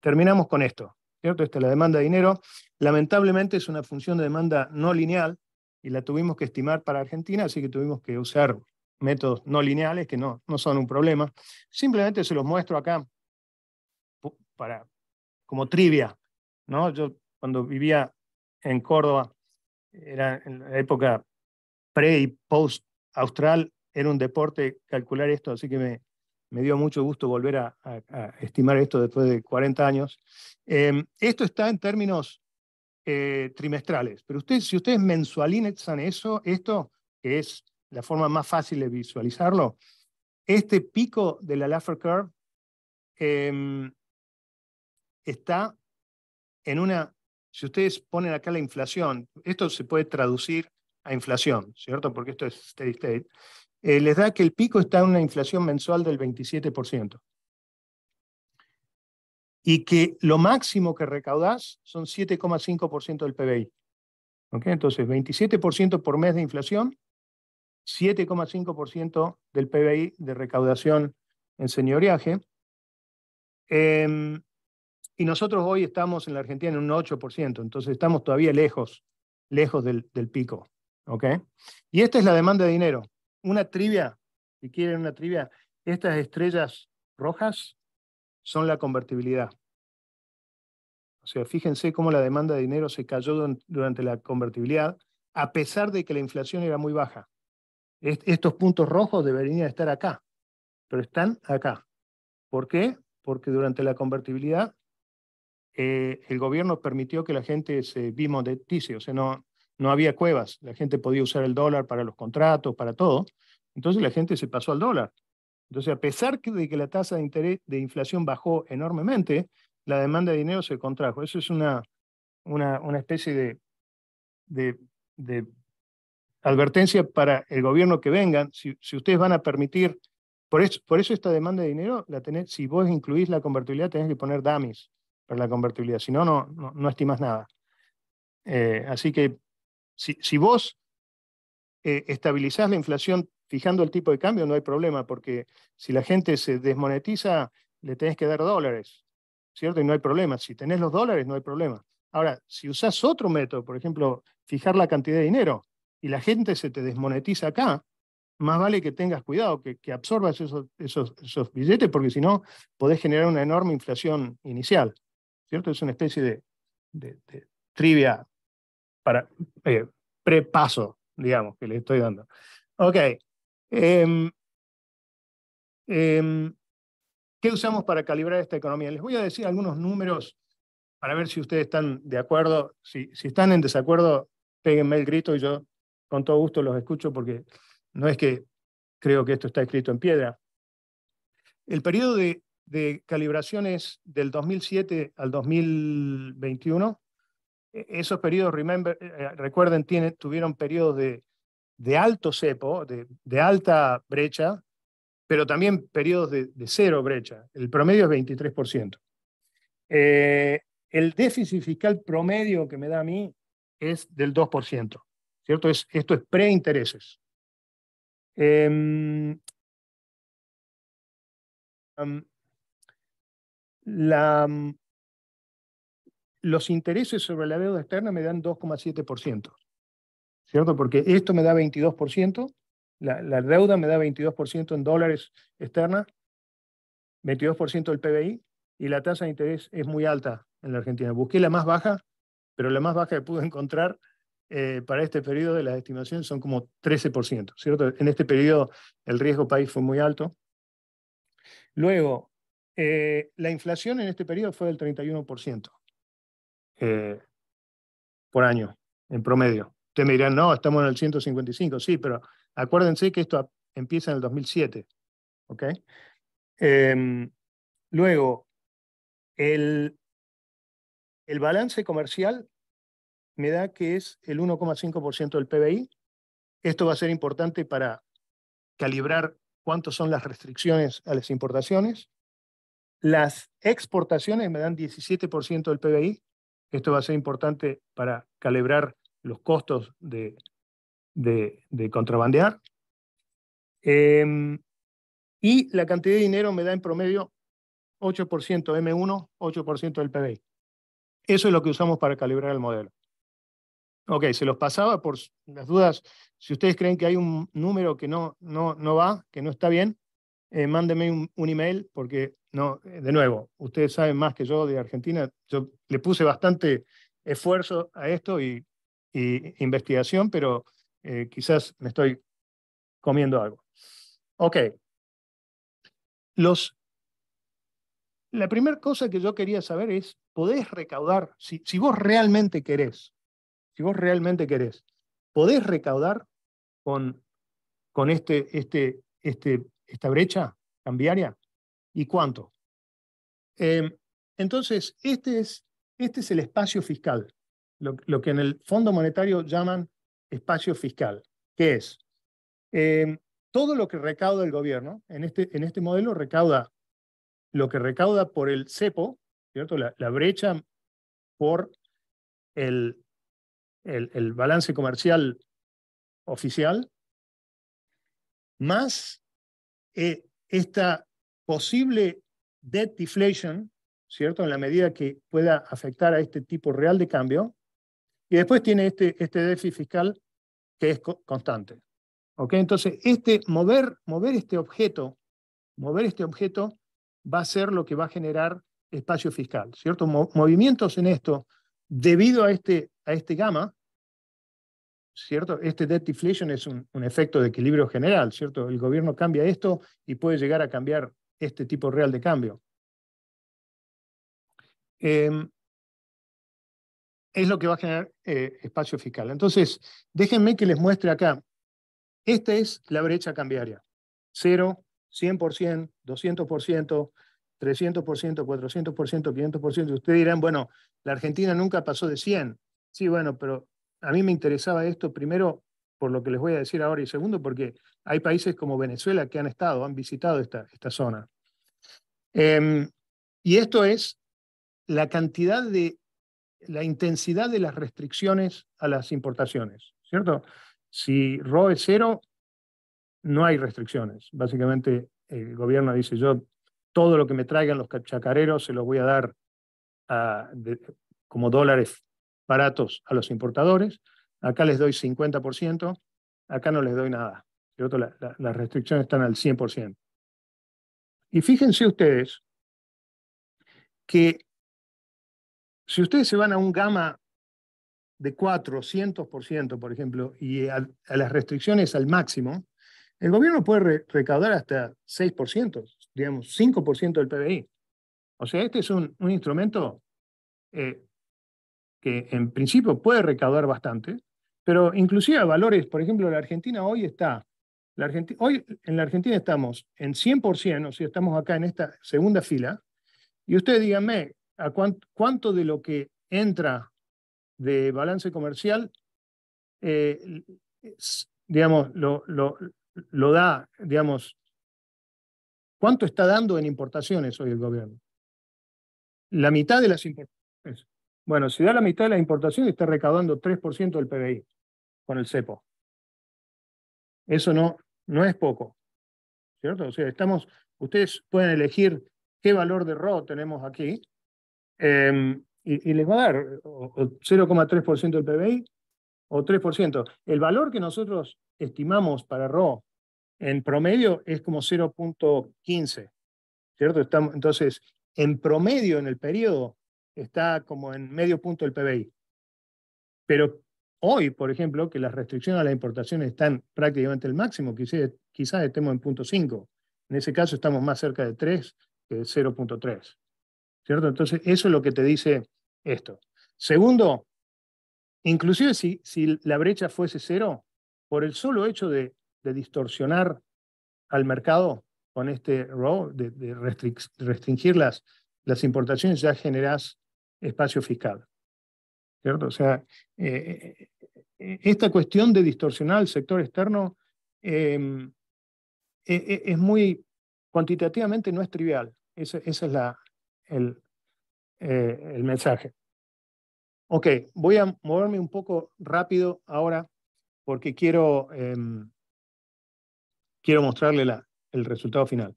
terminamos con esto, ¿cierto? Esta es la demanda de dinero. Lamentablemente es una función de demanda no lineal y la tuvimos que estimar para Argentina, así que tuvimos que usar métodos no lineales que no, no son un problema. Simplemente se los muestro acá para, como trivia, ¿no? Yo cuando vivía en Córdoba, era en la época pre y post austral, era un deporte calcular esto, así que me, me dio mucho gusto volver a, estimar esto después de 40 años. Em, esto está en términos eh, trimestrales, pero ustedes, si ustedes mensualizan eso, esto, que es la forma más fácil de visualizarlo, este pico de la Laffer Curve em, está en una si ustedes ponen acá la inflación, esto se puede traducir a inflación, ¿cierto? Porque esto es steady state. Eh, les da que el pico está en una inflación mensual del 27%. Y que lo máximo que recaudás son 7,5% del PBI. Entonces, 27% por mes de inflación, 7,5% del PBI de recaudación en señoriaje. Em, y nosotros hoy estamos en la Argentina en un 8%, entonces estamos todavía lejos, lejos del, pico. ¿okay? Y esta es la demanda de dinero. Una trivia, si quieren una trivia, estas estrellas rojas son la convertibilidad. O sea, fíjense cómo la demanda de dinero se cayó durante la convertibilidad, a pesar de que la inflación era muy baja. estos puntos rojos deberían estar acá, pero están acá. ¿Por qué? Porque durante la convertibilidad eh, el gobierno permitió que la gente se bimonetice, o sea, no, no había cuevas, la gente podía usar el dólar para los contratos, para todo, entonces la gente se pasó al dólar. Entonces, a pesar de que la tasa de, interés, de inflación bajó enormemente, la demanda de dinero se contrajo. Eso es una, una, una especie de, de, de, advertencia para el gobierno que vengan. Si, ustedes van a permitir, por eso, por eso esta demanda de dinero, la tenés, si vos incluís la convertibilidad, tenés que poner dummies para la convertibilidad. Si no, no, no, estimas nada. Eh, así que si, vos eh, estabilizás la inflación fijando el tipo de cambio, no hay problema, porque si la gente se desmonetiza, le tenés que dar dólares, ¿cierto? Y no hay problema. Si tenés los dólares, no hay problema. Ahora, si usás otro método, por ejemplo, fijar la cantidad de dinero y la gente se te desmonetiza acá, más vale que tengas cuidado, que, absorbas esos, esos billetes, porque si no, podés generar una enorme inflación inicial. Es una especie de, trivia para eh, prepaso, digamos, que le estoy dando. Ok. Em, em, ¿Qué usamos para calibrar esta economía? Les voy a decir algunos números para ver si ustedes están de acuerdo. Si, si están en desacuerdo, péguenme el grito y yo con todo gusto los escucho porque no es que creo que esto está escrito en piedra. El periodo de de calibraciones del 2007 al 2021, e-, esos periodos, remember, eh, eh, recuerden, tuvieron periodos de, alto cepo, de, alta brecha, pero también periodos de, cero brecha. El promedio es 23%. Eh, el déficit fiscal promedio que me da a mí es del 2%, ¿cierto? Es, esto es preintereses. Em, Mm, los intereses sobre la deuda externa me dan 2,7%, ¿cierto? Porque esto me da 22%, la, la deuda me da 22% en dólares externa, 22% del PBI, y la tasa de interés es muy alta en la Argentina. Busqué la más baja, pero la más baja que pude encontrar eh, para este periodo de las estimaciones son como 13%, ¿cierto? En este periodo el riesgo país fue muy alto. Luego, eh, la inflación en este periodo fue del 31% eh, por año, en promedio. Ustedes me dirán, no, estamos en el 155, sí, pero acuérdense que esto empieza en el 2007. ¿ok? Em, luego, el, el balance comercial me da que es el 1,5% del PBI. Esto va a ser importante para calibrar cuántas son las restricciones a las importaciones. Las exportaciones me dan 17% del PBI. Esto va a ser importante para calibrar los costos de, contrabandear. Em, y la cantidad de dinero me da en promedio 8% M1, 8% del PBI. Eso es lo que usamos para calibrar el modelo. Ok, se los pasaba por las dudas. Si ustedes creen que hay un número que no, no, no va, que no está bien, eh, mándeme un, email porque, no, eh, de nuevo, ustedes saben más que yo de Argentina, yo le puse bastante esfuerzo a esto y, investigación, pero eh, quizás me estoy comiendo algo. Ok. Los, la primera cosa que yo quería saber es, ¿podés recaudar, si, vos realmente querés, si vos realmente querés, podés recaudar con, con este, este, este esta brecha cambiaria y cuánto. Em, entonces, este es, este es el espacio fiscal, lo, que en el Fondo Monetario llaman espacio fiscal, que es em, todo lo que recauda el gobierno, en este, en este modelo recauda lo que recauda por el cepo, ¿cierto? La, brecha por el, el balance comercial oficial, más eh, esta posible debt deflation, ¿cierto? En la medida que pueda afectar a este tipo real de cambio. Y después tiene este, este déficit fiscal que es constante. ¿Ok? Entonces, este, mover, mover este objeto, mover este objeto va a ser lo que va a generar espacio fiscal, ¿cierto? movimientos en esto, debido a este, a este gamma, ¿cierto? Este debt deflation es un, efecto de equilibrio general, ¿cierto? El gobierno cambia esto y puede llegar a cambiar este tipo real de cambio. Em, es lo que va a generar eh, espacio fiscal. Entonces, déjenme que les muestre acá. Esta es la brecha cambiaria. Cero, 100%, 200%, 300%, 400%, 500%. Ustedes dirán, bueno, la Argentina nunca pasó de 100. Sí, bueno, pero a mí me interesaba esto primero por lo que les voy a decir ahora y segundo porque hay países como Venezuela que han estado, han visitado esta, esta zona. Em, y esto es la cantidad de, la intensidad de las restricciones a las importaciones, ¿cierto? Si ROE es cero, no hay restricciones. Básicamente el gobierno dice yo, todo lo que me traigan los chacareros se los voy a dar como dólares baratos a los importadores, acá les doy 50%, acá no les doy nada. las restricciones están al 100%. Y fíjense ustedes que si ustedes se van a un gama de 400%, por ejemplo, y a, las restricciones al máximo, el gobierno puede recaudar hasta 6%, digamos, 5% del PBI. O sea, este es un, instrumento eh, que en principio puede recaudar bastante, pero inclusive valores, por ejemplo, la Argentina hoy está, la hoy en la Argentina estamos en 100%, o sea, estamos acá en esta segunda fila, y ustedes díganme, a cuánto, de lo que entra de balance comercial, eh, digamos, lo da, digamos, ¿Cuánto está dando en importaciones hoy el gobierno? La mitad de las importaciones bueno, si da la mitad de la importación está recaudando 3% del PBI con el CEPO. Eso no, no es poco. ¿Cierto? O sea, estamos, ustedes pueden elegir qué valor de RO tenemos aquí em, y, les va a dar 0,3% del PBI o 3%. El valor que nosotros estimamos para RO en promedio es como 0.15, ¿cierto? entonces, en promedio en el periodo está como en medio punto del PBI. Pero hoy, por ejemplo, que las restricciones a las importaciones están prácticamente el máximo, quizás, estemos en punto 5. En ese caso estamos más cerca de 3 que de 0.3. ¿Cierto? Entonces, eso es lo que te dice esto. Segundo, inclusive si, si la brecha fuese cero, por el solo hecho de, de distorsionar al mercado con este row de, restringir las, las importaciones, ya generás espacio fiscal. ¿cierto? O sea, eh, eh, eh, esta cuestión de distorsionar el sector externo em, e, e, es muy, cuantitativamente no es trivial. Ese, es la, el, mensaje. Ok, voy a moverme un poco rápido ahora porque quiero, em, quiero mostrarle la, el resultado final.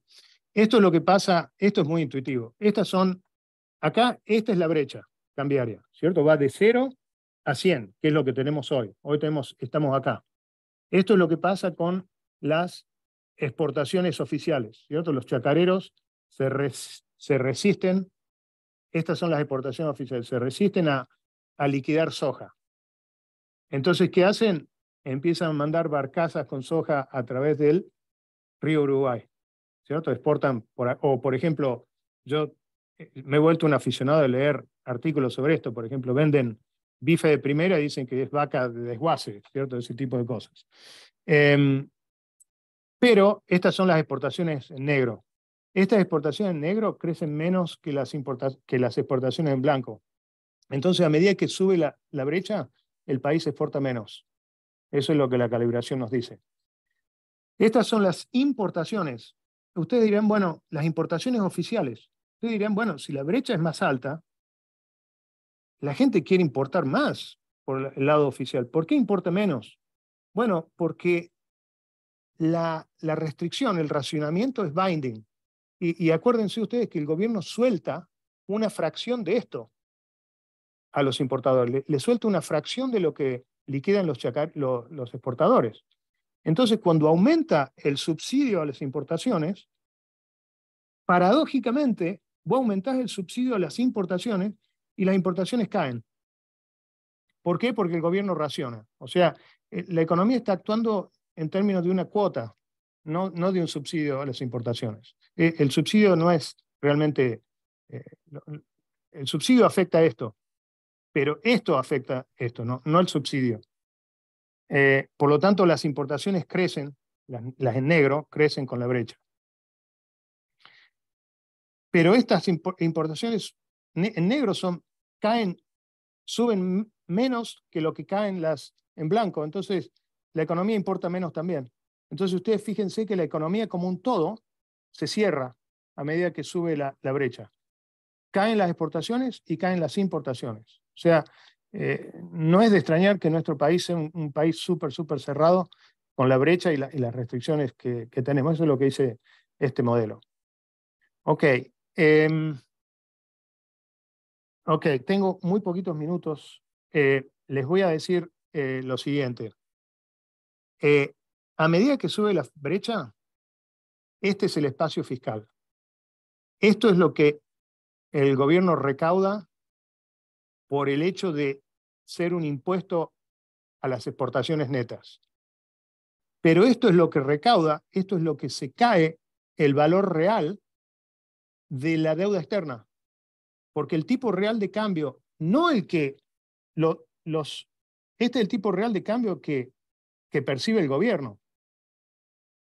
Esto es lo que pasa, esto es muy intuitivo. Estas son Acá, esta es la brecha cambiaria, ¿cierto? Va de 0 a 100, que es lo que tenemos hoy. Hoy tenemos, estamos acá. Esto es lo que pasa con las exportaciones oficiales, ¿cierto? Los chacareros se, resisten, estas son las exportaciones oficiales, se resisten a, a liquidar soja. Entonces, ¿qué hacen? Empiezan a mandar barcazas con soja a través del río Uruguay, ¿cierto? Exportan, o por ejemplo, yo me he vuelto un aficionado a leer artículos sobre esto. Por ejemplo, venden bife de primera y dicen que es vaca de desguace, ¿cierto? Ese tipo de cosas. Em, pero estas son las exportaciones en negro. Estas exportaciones en negro crecen menos que las, que las exportaciones en blanco. Entonces, a medida que sube la brecha, el país exporta menos. Eso es lo que la calibración nos dice. Estas son las importaciones. Ustedes dirán, bueno, las importaciones oficiales. Ustedes dirían, bueno, si la brecha es más alta, la gente quiere importar más por el lado oficial. ¿Por qué importa menos? Bueno, porque la, la restricción, el racionamiento es binding. Y, acuérdense ustedes que el gobierno suelta una fracción de esto a los importadores. Le, suelta una fracción de lo que liquidan los, los, exportadores. Entonces, cuando aumenta el subsidio a las importaciones, paradójicamente, vos aumentás el subsidio a las importaciones y las importaciones caen. ¿Por qué? Porque el gobierno raciona. O sea, eh, la economía está actuando en términos de una cuota, no, no de un subsidio a las importaciones. Eh, el subsidio no es realmente... Eh, el subsidio afecta esto, pero esto afecta esto, no, no el subsidio. por lo tanto, las importaciones crecen, las, en negro, crecen con la brecha. Pero estas importaciones en negro son, caen, suben menos que lo que caen las en blanco. Entonces, la economía importa menos también. Entonces, ustedes fíjense que la economía como un todo se cierra a medida que sube la, brecha. Caen las exportaciones y caen las importaciones. O sea, eh, no es de extrañar que nuestro país sea un, país súper, súper cerrado con la brecha y, las restricciones que, que, tenemos. Eso es lo que dice este modelo. Ok, Em, ok, tengo muy poquitos minutos. Eh, les voy a decir eh, lo siguiente. Eh, a medida que sube la brecha, este es el espacio fiscal. Esto es lo que el gobierno recauda por el hecho de ser un impuesto a las exportaciones netas. Pero esto es lo que recauda, esto es lo que se cae el valor real de la deuda externa, porque el tipo real de cambio, no el que los... Este es el tipo real de cambio que, que percibe el gobierno.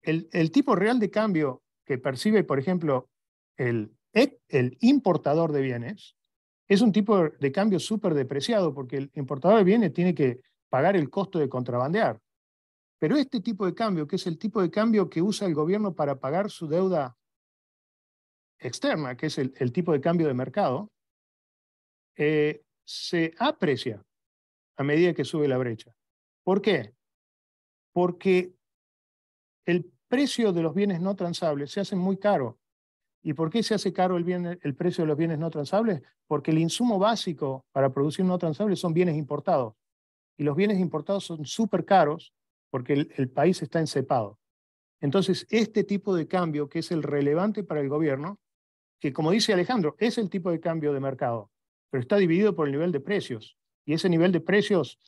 El, el, tipo real de cambio que percibe, por ejemplo, el, el importador de bienes, es un tipo de cambio súper depreciado porque el importador de bienes tiene que pagar el costo de contrabandear. Pero este tipo de cambio, que es el tipo de cambio que usa el gobierno para pagar su deuda externa, que es el, tipo de cambio de mercado, eh, se aprecia a medida que sube la brecha. ¿Por qué? Porque el precio de los bienes no transables se hace muy caro. ¿Y por qué se hace caro el, bien, el precio de los bienes no transables? Porque el insumo básico para producir no transables son bienes importados. Y los bienes importados son súper caros porque el, el, país está encepado. Entonces, este tipo de cambio, que es el relevante para el gobierno, que como dice Alejandro, es el tipo de cambio de mercado, pero está dividido por el nivel de precios. Y ese nivel de precios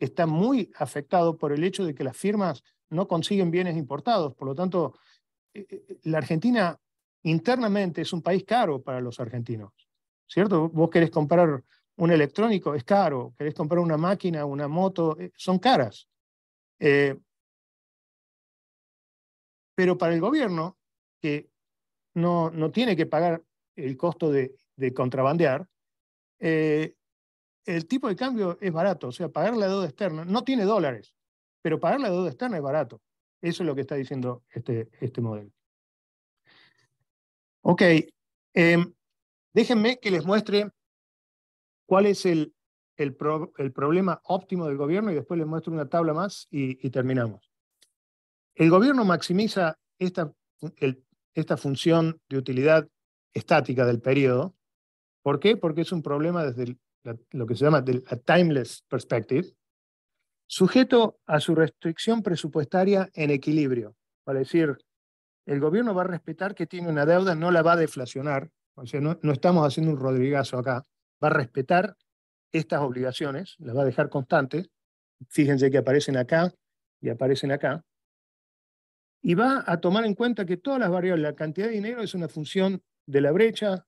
está muy afectado por el hecho de que las firmas no consiguen bienes importados. Por lo tanto, eh, eh, la Argentina internamente es un país caro para los argentinos. ¿Cierto? Vos querés comprar un electrónico, es caro. Querés comprar una máquina, una moto, eh, son caras. pero para el gobierno, que no, tiene que pagar el costo de, contrabandear, eh, el tipo de cambio es barato, o sea, pagar la deuda externa no tiene dólares, pero pagar la deuda externa es barato. Eso es lo que está diciendo este, este modelo. Ok, em, déjenme que les muestre cuál es el, el, problema óptimo del gobierno y después les muestro una tabla más y, terminamos. El gobierno maximiza esta, el, esta función de utilidad estática del periodo. ¿Por qué? Porque es un problema desde lo que se llama a timeless perspective, sujeto a su restricción presupuestaria en equilibrio. Para decir, el gobierno va a respetar que tiene una deuda, no la va a deflacionar, o sea, no, no estamos haciendo un rodrigazo acá, va a respetar estas obligaciones, las va a dejar constantes. Fíjense que aparecen acá y aparecen acá y va a tomar en cuenta que todas las variables, la cantidad de dinero es una función de la brecha,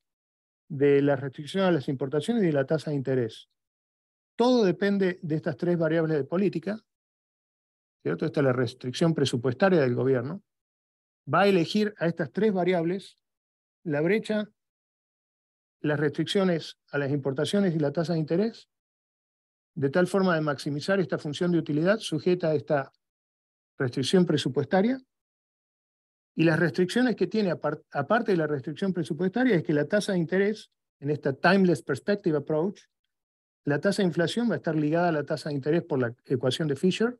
de la restricción a las importaciones y de la tasa de interés. Todo depende de estas tres variables de política. ¿cierto? Esta la restricción presupuestaria del gobierno. Va a elegir a estas tres variables la brecha, las restricciones a las importaciones y la tasa de interés, de tal forma de maximizar esta función de utilidad sujeta a esta restricción presupuestaria y las restricciones que tiene, aparte de la restricción presupuestaria, es que la tasa de interés, en esta timeless perspective approach, la tasa de inflación va a estar ligada a la tasa de interés por la ecuación de Fisher,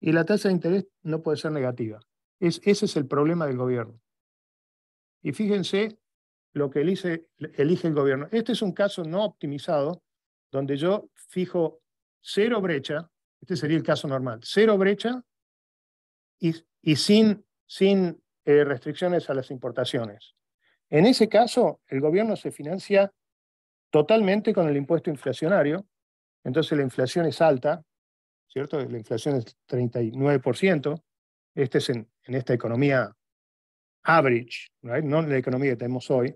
y la tasa de interés no puede ser negativa. Es, ese es el problema del gobierno. Y fíjense lo que elige, elige el gobierno. Este es un caso no optimizado, donde yo fijo cero brecha, este sería el caso normal, cero brecha y, y sin, sin eh, restricciones a las importaciones. En ese caso, el gobierno se financia totalmente con el impuesto inflacionario, entonces la inflación es alta, ¿cierto? La inflación es 39%, este es en, esta economía average, No no la economía que tenemos hoy.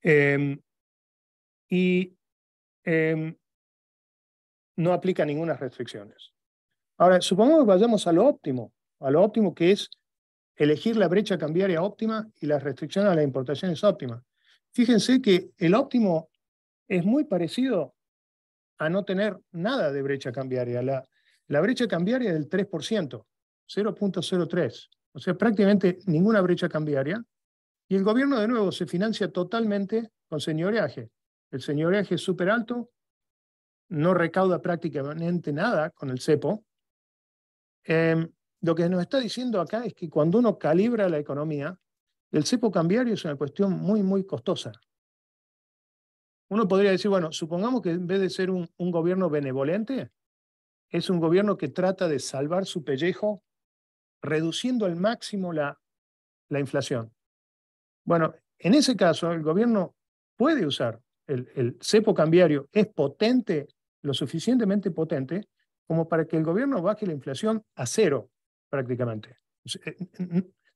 Em, y em, no aplica ninguna restricciones. Ahora, supongamos que vayamos a lo óptimo, a lo óptimo que es elegir la brecha cambiaria óptima y las restricciones a la importación es óptima Fíjense que el óptimo es muy parecido a no tener nada de brecha cambiaria. La, la brecha cambiaria es del 3%, 0.03. O sea, prácticamente ninguna brecha cambiaria. Y el gobierno, de nuevo, se financia totalmente con señoreaje. El señoreaje es súper alto, no recauda prácticamente nada con el cepo. Eh, lo que nos está diciendo acá es que cuando uno calibra la economía, el cepo cambiario es una cuestión muy, muy costosa. Uno podría decir, bueno, supongamos que en vez de ser un, gobierno benevolente, es un gobierno que trata de salvar su pellejo reduciendo al máximo la, inflación. Bueno, en ese caso, el gobierno puede usar el, cepo cambiario, es potente, lo suficientemente potente, como para que el gobierno baje la inflación a cero prácticamente. Eh,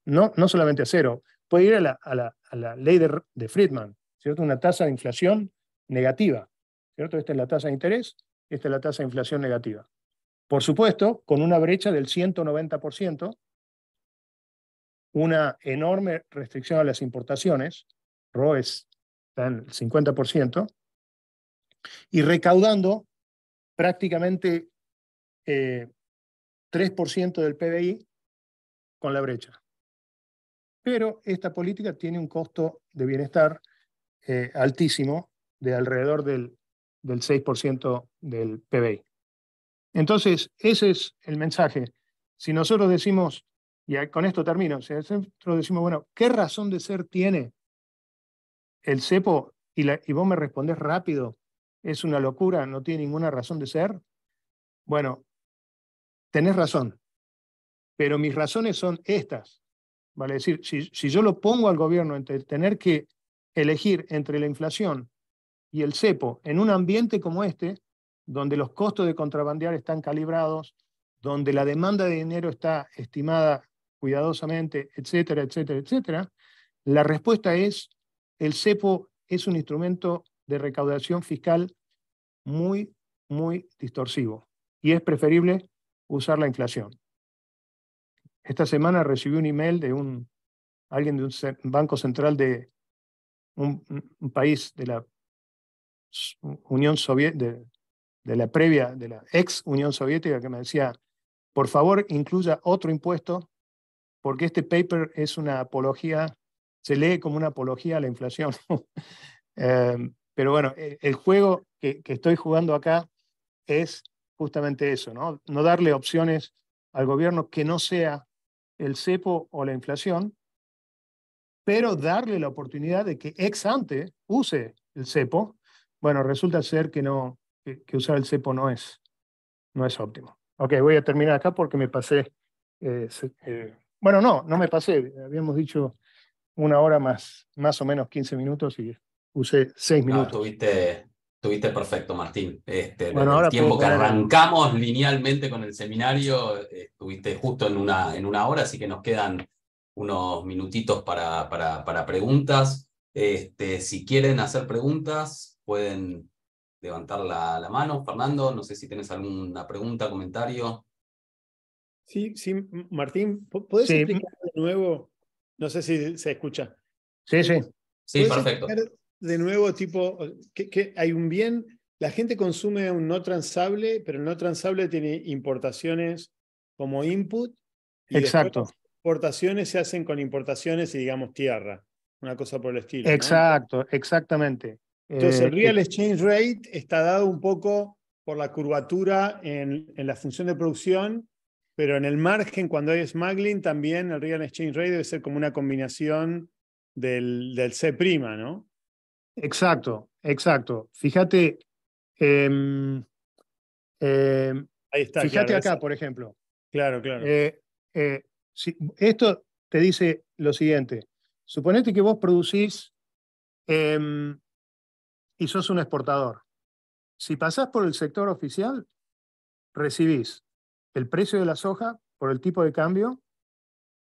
no, no solamente a cero, puede ir a la, ley de, Friedman, ¿cierto? una tasa de inflación negativa. ¿cierto? Esta es la tasa de interés, esta es la tasa de inflación negativa. Por supuesto, con una brecha del 190%, una enorme restricción a las importaciones, ROE está en el 50%, y recaudando prácticamente eh, 3% del PBI con la brecha. Pero esta política tiene un costo de bienestar eh, altísimo de alrededor del, del 6% del PBI. Entonces, ese es el mensaje. Si nosotros decimos, y con esto termino, si nosotros decimos, bueno, ¿qué razón de ser tiene el cepo? Y, y vos me respondés rápido, es una locura, no tiene ninguna razón de ser. Bueno, tenés razón, pero mis razones son estas. Vale decir, si, si yo lo pongo al gobierno entre tener que elegir entre la inflación y el cepo en un ambiente como este, donde los costos de contrabandear están calibrados, donde la demanda de dinero está estimada cuidadosamente, etcétera, etcétera, etcétera, la respuesta es el cepo es un instrumento de recaudación fiscal muy, muy distorsivo y es preferible usar la inflación. Esta semana recibí un email de un, alguien de un banco central de un, país de la Unión Soviética, de, de la previa, de la ex Unión Soviética, que me decía, por favor, incluya otro impuesto, porque este paper es una apología, se lee como una apología a la inflación. [laughs] Em, pero bueno, e, el, juego que estoy jugando acá es justamente eso, ¿no? No darle opciones al gobierno que no sea el cepo o la inflación, pero darle la oportunidad de que ex ante use el cepo. Bueno, resulta ser que no que, usar el cepo no es no es óptimo. Ok, voy a terminar acá porque me pasé. Eh, eh, bueno, no, no me pasé. Habíamos dicho una hora más, más o menos 15 minutos y usé 6 ah, minutos. tuviste, Tuviste perfecto, Martín. Este, bueno, el tiempo que arrancamos linealmente con el seminario, estuviste justo en una, en una hora, así que nos quedan unos minutitos para, para, para preguntas. Este, si quieren hacer preguntas, pueden levantar la, mano. Fernando, no sé si tienes alguna pregunta, comentario. Sí, sí, Martín, ¿puedes explicar de nuevo? No sé si se escucha. Sí, sí. Sí, perfecto de nuevo, tipo, que, hay un bien, la gente consume un no transable, pero el no transable tiene importaciones como input. Exacto. importaciones se hacen con importaciones y digamos tierra, una cosa por el estilo. Exacto, exactamente. Entonces, el eh, real eh, exchange rate está dado un poco por la curvatura en, en, la función de producción, pero en el margen, cuando hay smuggling, también el real exchange rate debe ser como una combinación del, del C', ¿no? Exacto, exacto. Fíjate, em, em, Ahí está, fíjate acá, por ejemplo. Claro, claro. Eh, eh, esto te dice lo siguiente. Suponete que vos producís em, y sos un exportador. Si pasás por el sector oficial, recibís el precio de la soja por el tipo de cambio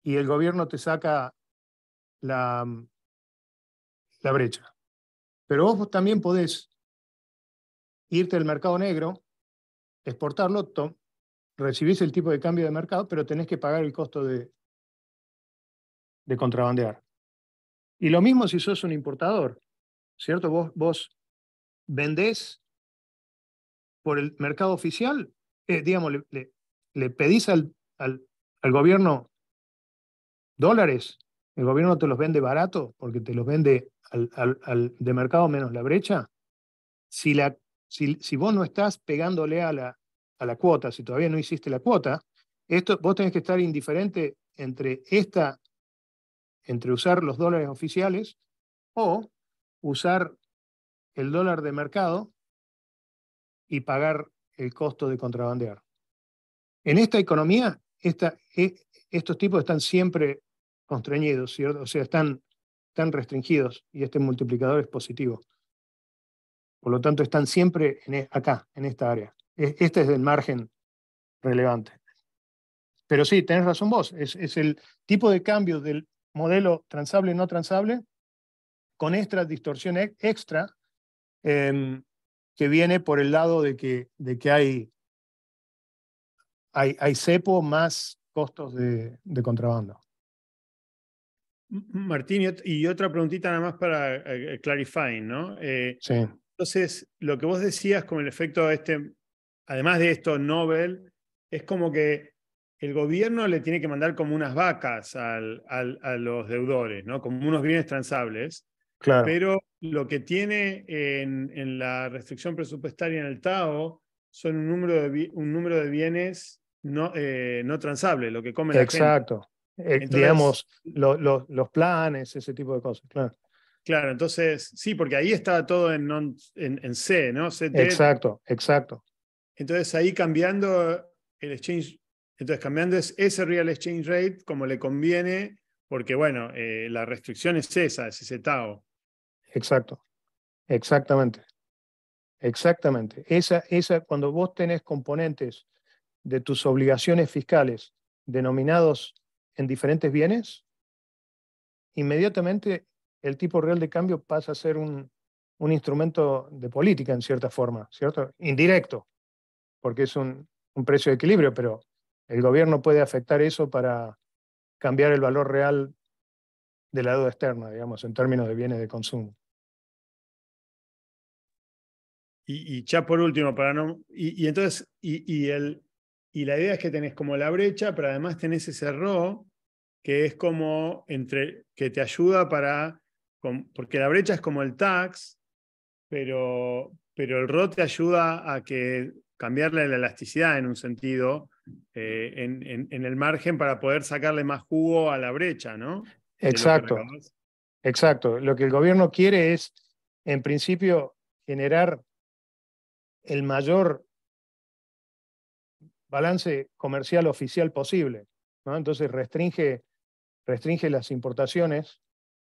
y el gobierno te saca la, la brecha. Pero vos también podés irte al mercado negro, exportar loto, recibís el tipo de cambio de mercado, pero tenés que pagar el costo de, contrabandear. Y lo mismo si sos un importador, ¿cierto? Vos, vos vendés por el mercado oficial, eh, digamos, le, le, pedís al, al gobierno dólares el gobierno te los vende barato porque te los vende al, de mercado menos la brecha. Si, la, si, vos no estás pegándole a la, a la cuota, si todavía no hiciste la cuota, esto, vos tenés que estar indiferente entre esta, entre usar los dólares oficiales o usar el dólar de mercado y pagar el costo de contrabandear. En esta economía, esta, e, estos tipos están siempre constreñidos, ¿cierto? o sea, están, están restringidos y este multiplicador es positivo. Por lo tanto, están siempre e, acá, en esta área. E, este es el margen relevante. Pero sí, tenés razón vos, es, el tipo de cambio del modelo transable y no transable con esta distorsión extra em, que viene por el lado de que, de que hay, hay, hay cepo más costos de contrabando. Martín, y otra preguntita nada más para eh, clarificar ¿no? Eh, sí. Entonces, lo que vos decías con el efecto este, además de esto, Nobel, es como que el gobierno le tiene que mandar como unas vacas a los deudores, ¿no? Como unos bienes transables. Claro. Pero lo que tiene en, la restricción presupuestaria en el TAO son un número de, un número de bienes no, eh, no transables, lo que come Exacto. la gente. Eh, digamos, los planes, ese tipo de cosas, claro. Claro, entonces, sí, porque ahí está todo en, en, C, ¿no? Exacto, exacto. Entonces ahí cambiando el exchange, entonces cambiando ese real exchange rate como le conviene, porque bueno, eh, la restricción es esa, es ese TAO. Exacto, exactamente. Exactamente. Esa, esa, cuando vos tenés componentes de tus obligaciones fiscales denominados en diferentes bienes, inmediatamente el tipo real de cambio pasa a ser un, instrumento de política en cierta forma, ¿cierto? Indirecto, porque es un, precio de equilibrio, pero el gobierno puede afectar eso para cambiar el valor real de la deuda externa, digamos, en términos de bienes de consumo. Y, ya por último, para no. Y, entonces, y, el, y la idea es que tenés como la brecha, pero además tenés ese error que es como entre, que te ayuda para, porque la brecha es como el tax, pero, pero el ROT te ayuda a que cambiarle la elasticidad en un sentido, eh, en, en, el margen para poder sacarle más jugo a la brecha, ¿no? Exacto. Lo exacto. Lo que el gobierno quiere es, en principio, generar el mayor balance comercial oficial posible. ¿no? Entonces restringe restringe las importaciones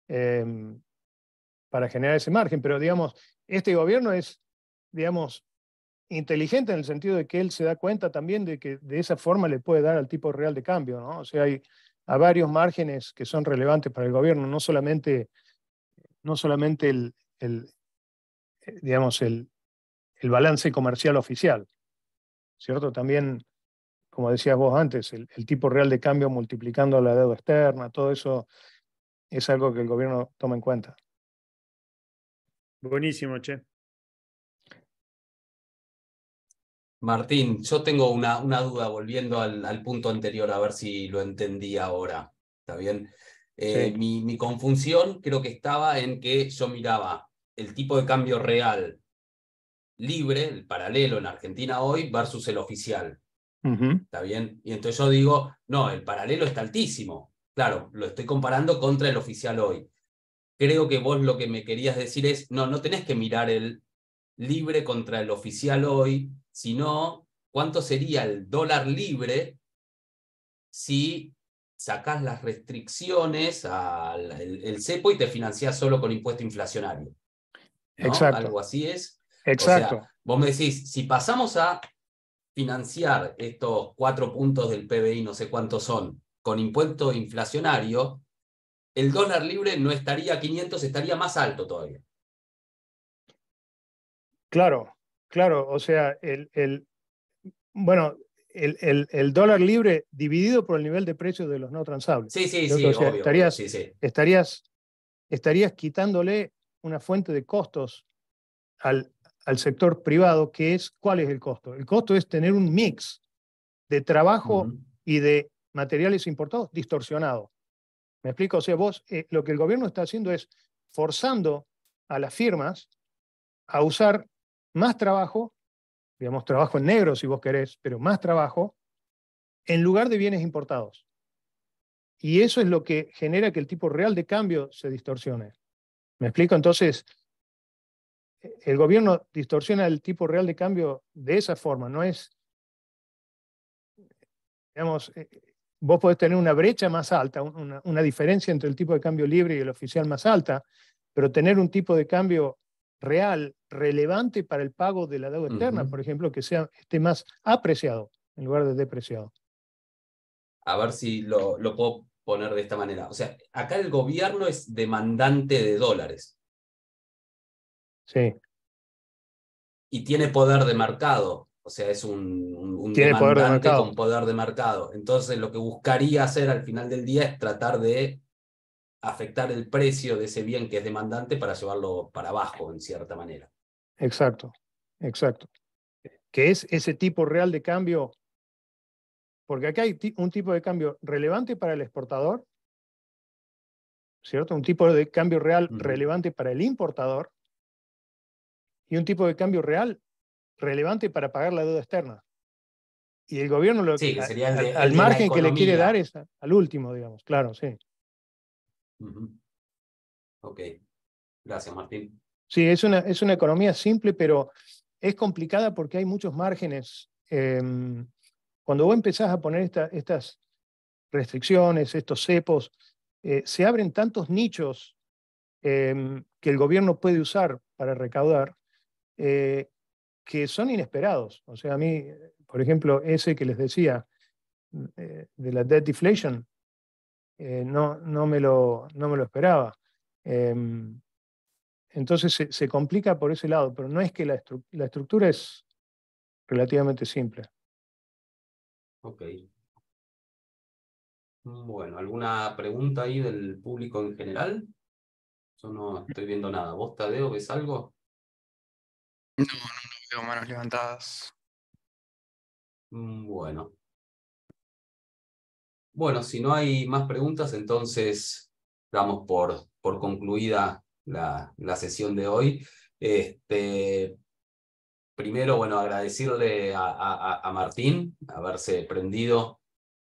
em, para generar ese margen. Pero, digamos, este gobierno es, digamos, inteligente en el sentido de que él se da cuenta también de que de esa forma le puede dar al tipo real de cambio, ¿no? O sea, hay a varios márgenes que son relevantes para el gobierno, no solamente, no solamente el, el eh, digamos, el, el balance comercial oficial, ¿cierto? También como decías vos antes, el, tipo real de cambio multiplicando la deuda externa, todo eso es algo que el gobierno toma en cuenta. Buenísimo, Che. Martín, yo tengo una, una duda volviendo al, punto anterior, a ver si lo entendí ahora. ¿Está bien? Eh, mi, mi confusión creo que estaba en que yo miraba el tipo de cambio real libre, el paralelo en Argentina hoy, versus el oficial. ¿Está bien? Y entonces yo digo, no, el paralelo está altísimo. Claro, lo estoy comparando contra el oficial hoy. Creo que vos lo que me querías decir es, no, no tenés que mirar el libre contra el oficial hoy, sino cuánto sería el dólar libre si sacás las restricciones al el, cepo y te financiás solo con impuesto inflacionario. Exacto. Algo así es. Exacto. vos me decís, si pasamos a financiar estos cuatro puntos del PBI, no sé cuántos son, con impuesto inflacionario, el dólar libre no estaría a 500, estaría más alto todavía. Claro, claro, o sea, el, el bueno, el, el, el, dólar libre dividido por el nivel de precio de los no transables. Sí, sí, sí, Estarías, estarías quitándole una fuente de costos al, al sector privado, que es cuál es el costo. El costo es tener un mix de trabajo y de materiales importados distorsionado. ¿Me explico? O sea, vos, eh, lo que el gobierno está haciendo es forzando a las firmas a usar más trabajo, digamos, trabajo en negro si vos querés, pero más trabajo, en lugar de bienes importados. Y eso es lo que genera que el tipo real de cambio se distorsione. ¿Me explico? Entonces, el gobierno distorsiona el tipo real de cambio de esa forma, no es, digamos, eh, vos podés tener una brecha más alta, una, diferencia entre el tipo de cambio libre y el oficial más alta, pero tener un tipo de cambio real relevante para el pago de la deuda externa, por ejemplo, que sea, esté más apreciado en lugar de depreciado. A ver si lo, lo puedo poner de esta manera. O sea, acá el gobierno es demandante de dólares Sí. Y tiene poder de mercado. O sea, es un, un, con poder de mercado. Entonces, lo que buscaría hacer al final del día es tratar de afectar el precio de ese bien que es demandante para llevarlo para abajo, en cierta manera. Exacto, exacto. Que es ese tipo real de cambio, porque acá hay un tipo de cambio relevante para el exportador, ¿cierto? Un tipo de cambio real relevante para el importador y un tipo de cambio real relevante para pagar la deuda externa. Y el gobierno lo sería al, margen que le quiere dar es al último, digamos, claro, sí. Ok. Gracias, Martín. Sí, es una, es una economía simple, pero es complicada porque hay muchos márgenes. Em, cuando vos empezás a poner estas restricciones, estos cepos, eh, se abren tantos nichos em, que el gobierno puede usar para recaudar eh, que son inesperados. O sea, a mí, por ejemplo, ese que les decía eh, de la debt deflation, eh, no, no, me lo, no me lo esperaba. Em, entonces se, complica por ese lado, pero no es que la, la estructura es relativamente simple. Ok. Mm, bueno, ¿alguna pregunta ahí del público en general? Yo no estoy viendo nada. ¿Vos, Tadeo, ves algo? No, no, veo manos levantadas. Mm, bueno. Bueno, si no hay más preguntas, entonces damos por, por concluida la, la sesión de hoy. Este, primero, bueno, agradecerle a, a, a Martín haberse prendido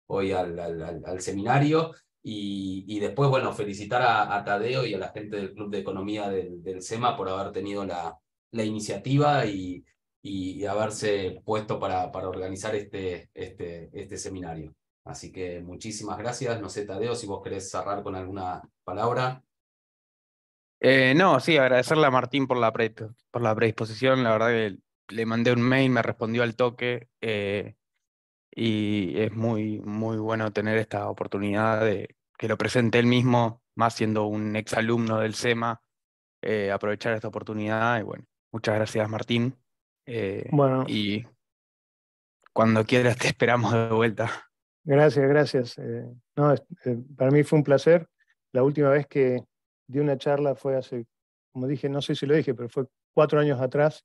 hoy al, al, seminario y, después, bueno, felicitar a, Tadeo y a la gente del Club de Economía del, del SEMA por haber tenido la, la iniciativa y, y haberse puesto para, para organizar este, este, este, seminario. Así que muchísimas gracias. No sé, Tadeo, si vos querés cerrar con alguna palabra. Eh, no, sí, agradecerle a Martín por la, por la predisposición. La verdad que le mandé un mail, me respondió al toque. Eh, y es muy, muy bueno tener esta oportunidad de que lo presente él mismo, más siendo un exalumno del SEMA, eh, aprovechar esta oportunidad y bueno, Muchas gracias, Martín. Eh, bueno. Y cuando quieras te esperamos de vuelta. Gracias, gracias. Eh, no, eh, para mí fue un placer. La última vez que di una charla fue hace, como dije, no sé si lo dije, pero fue cuatro años atrás,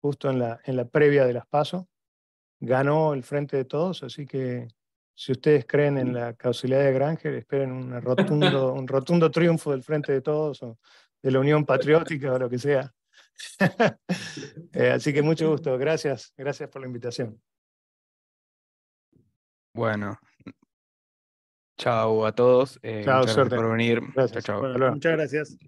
justo en la, en la previa de las PASO. Ganó el Frente de Todos, así que si ustedes creen en mm. la causalidad de Granger, esperen un rotundo, un rotundo triunfo del Frente de Todos o de la Unión Patriótica o lo que sea. [laughs] Eh, así que mucho gusto. Gracias. Gracias por la invitación. Bueno. Chao a todos. chao, eh, por venir. Chao, muchas gracias.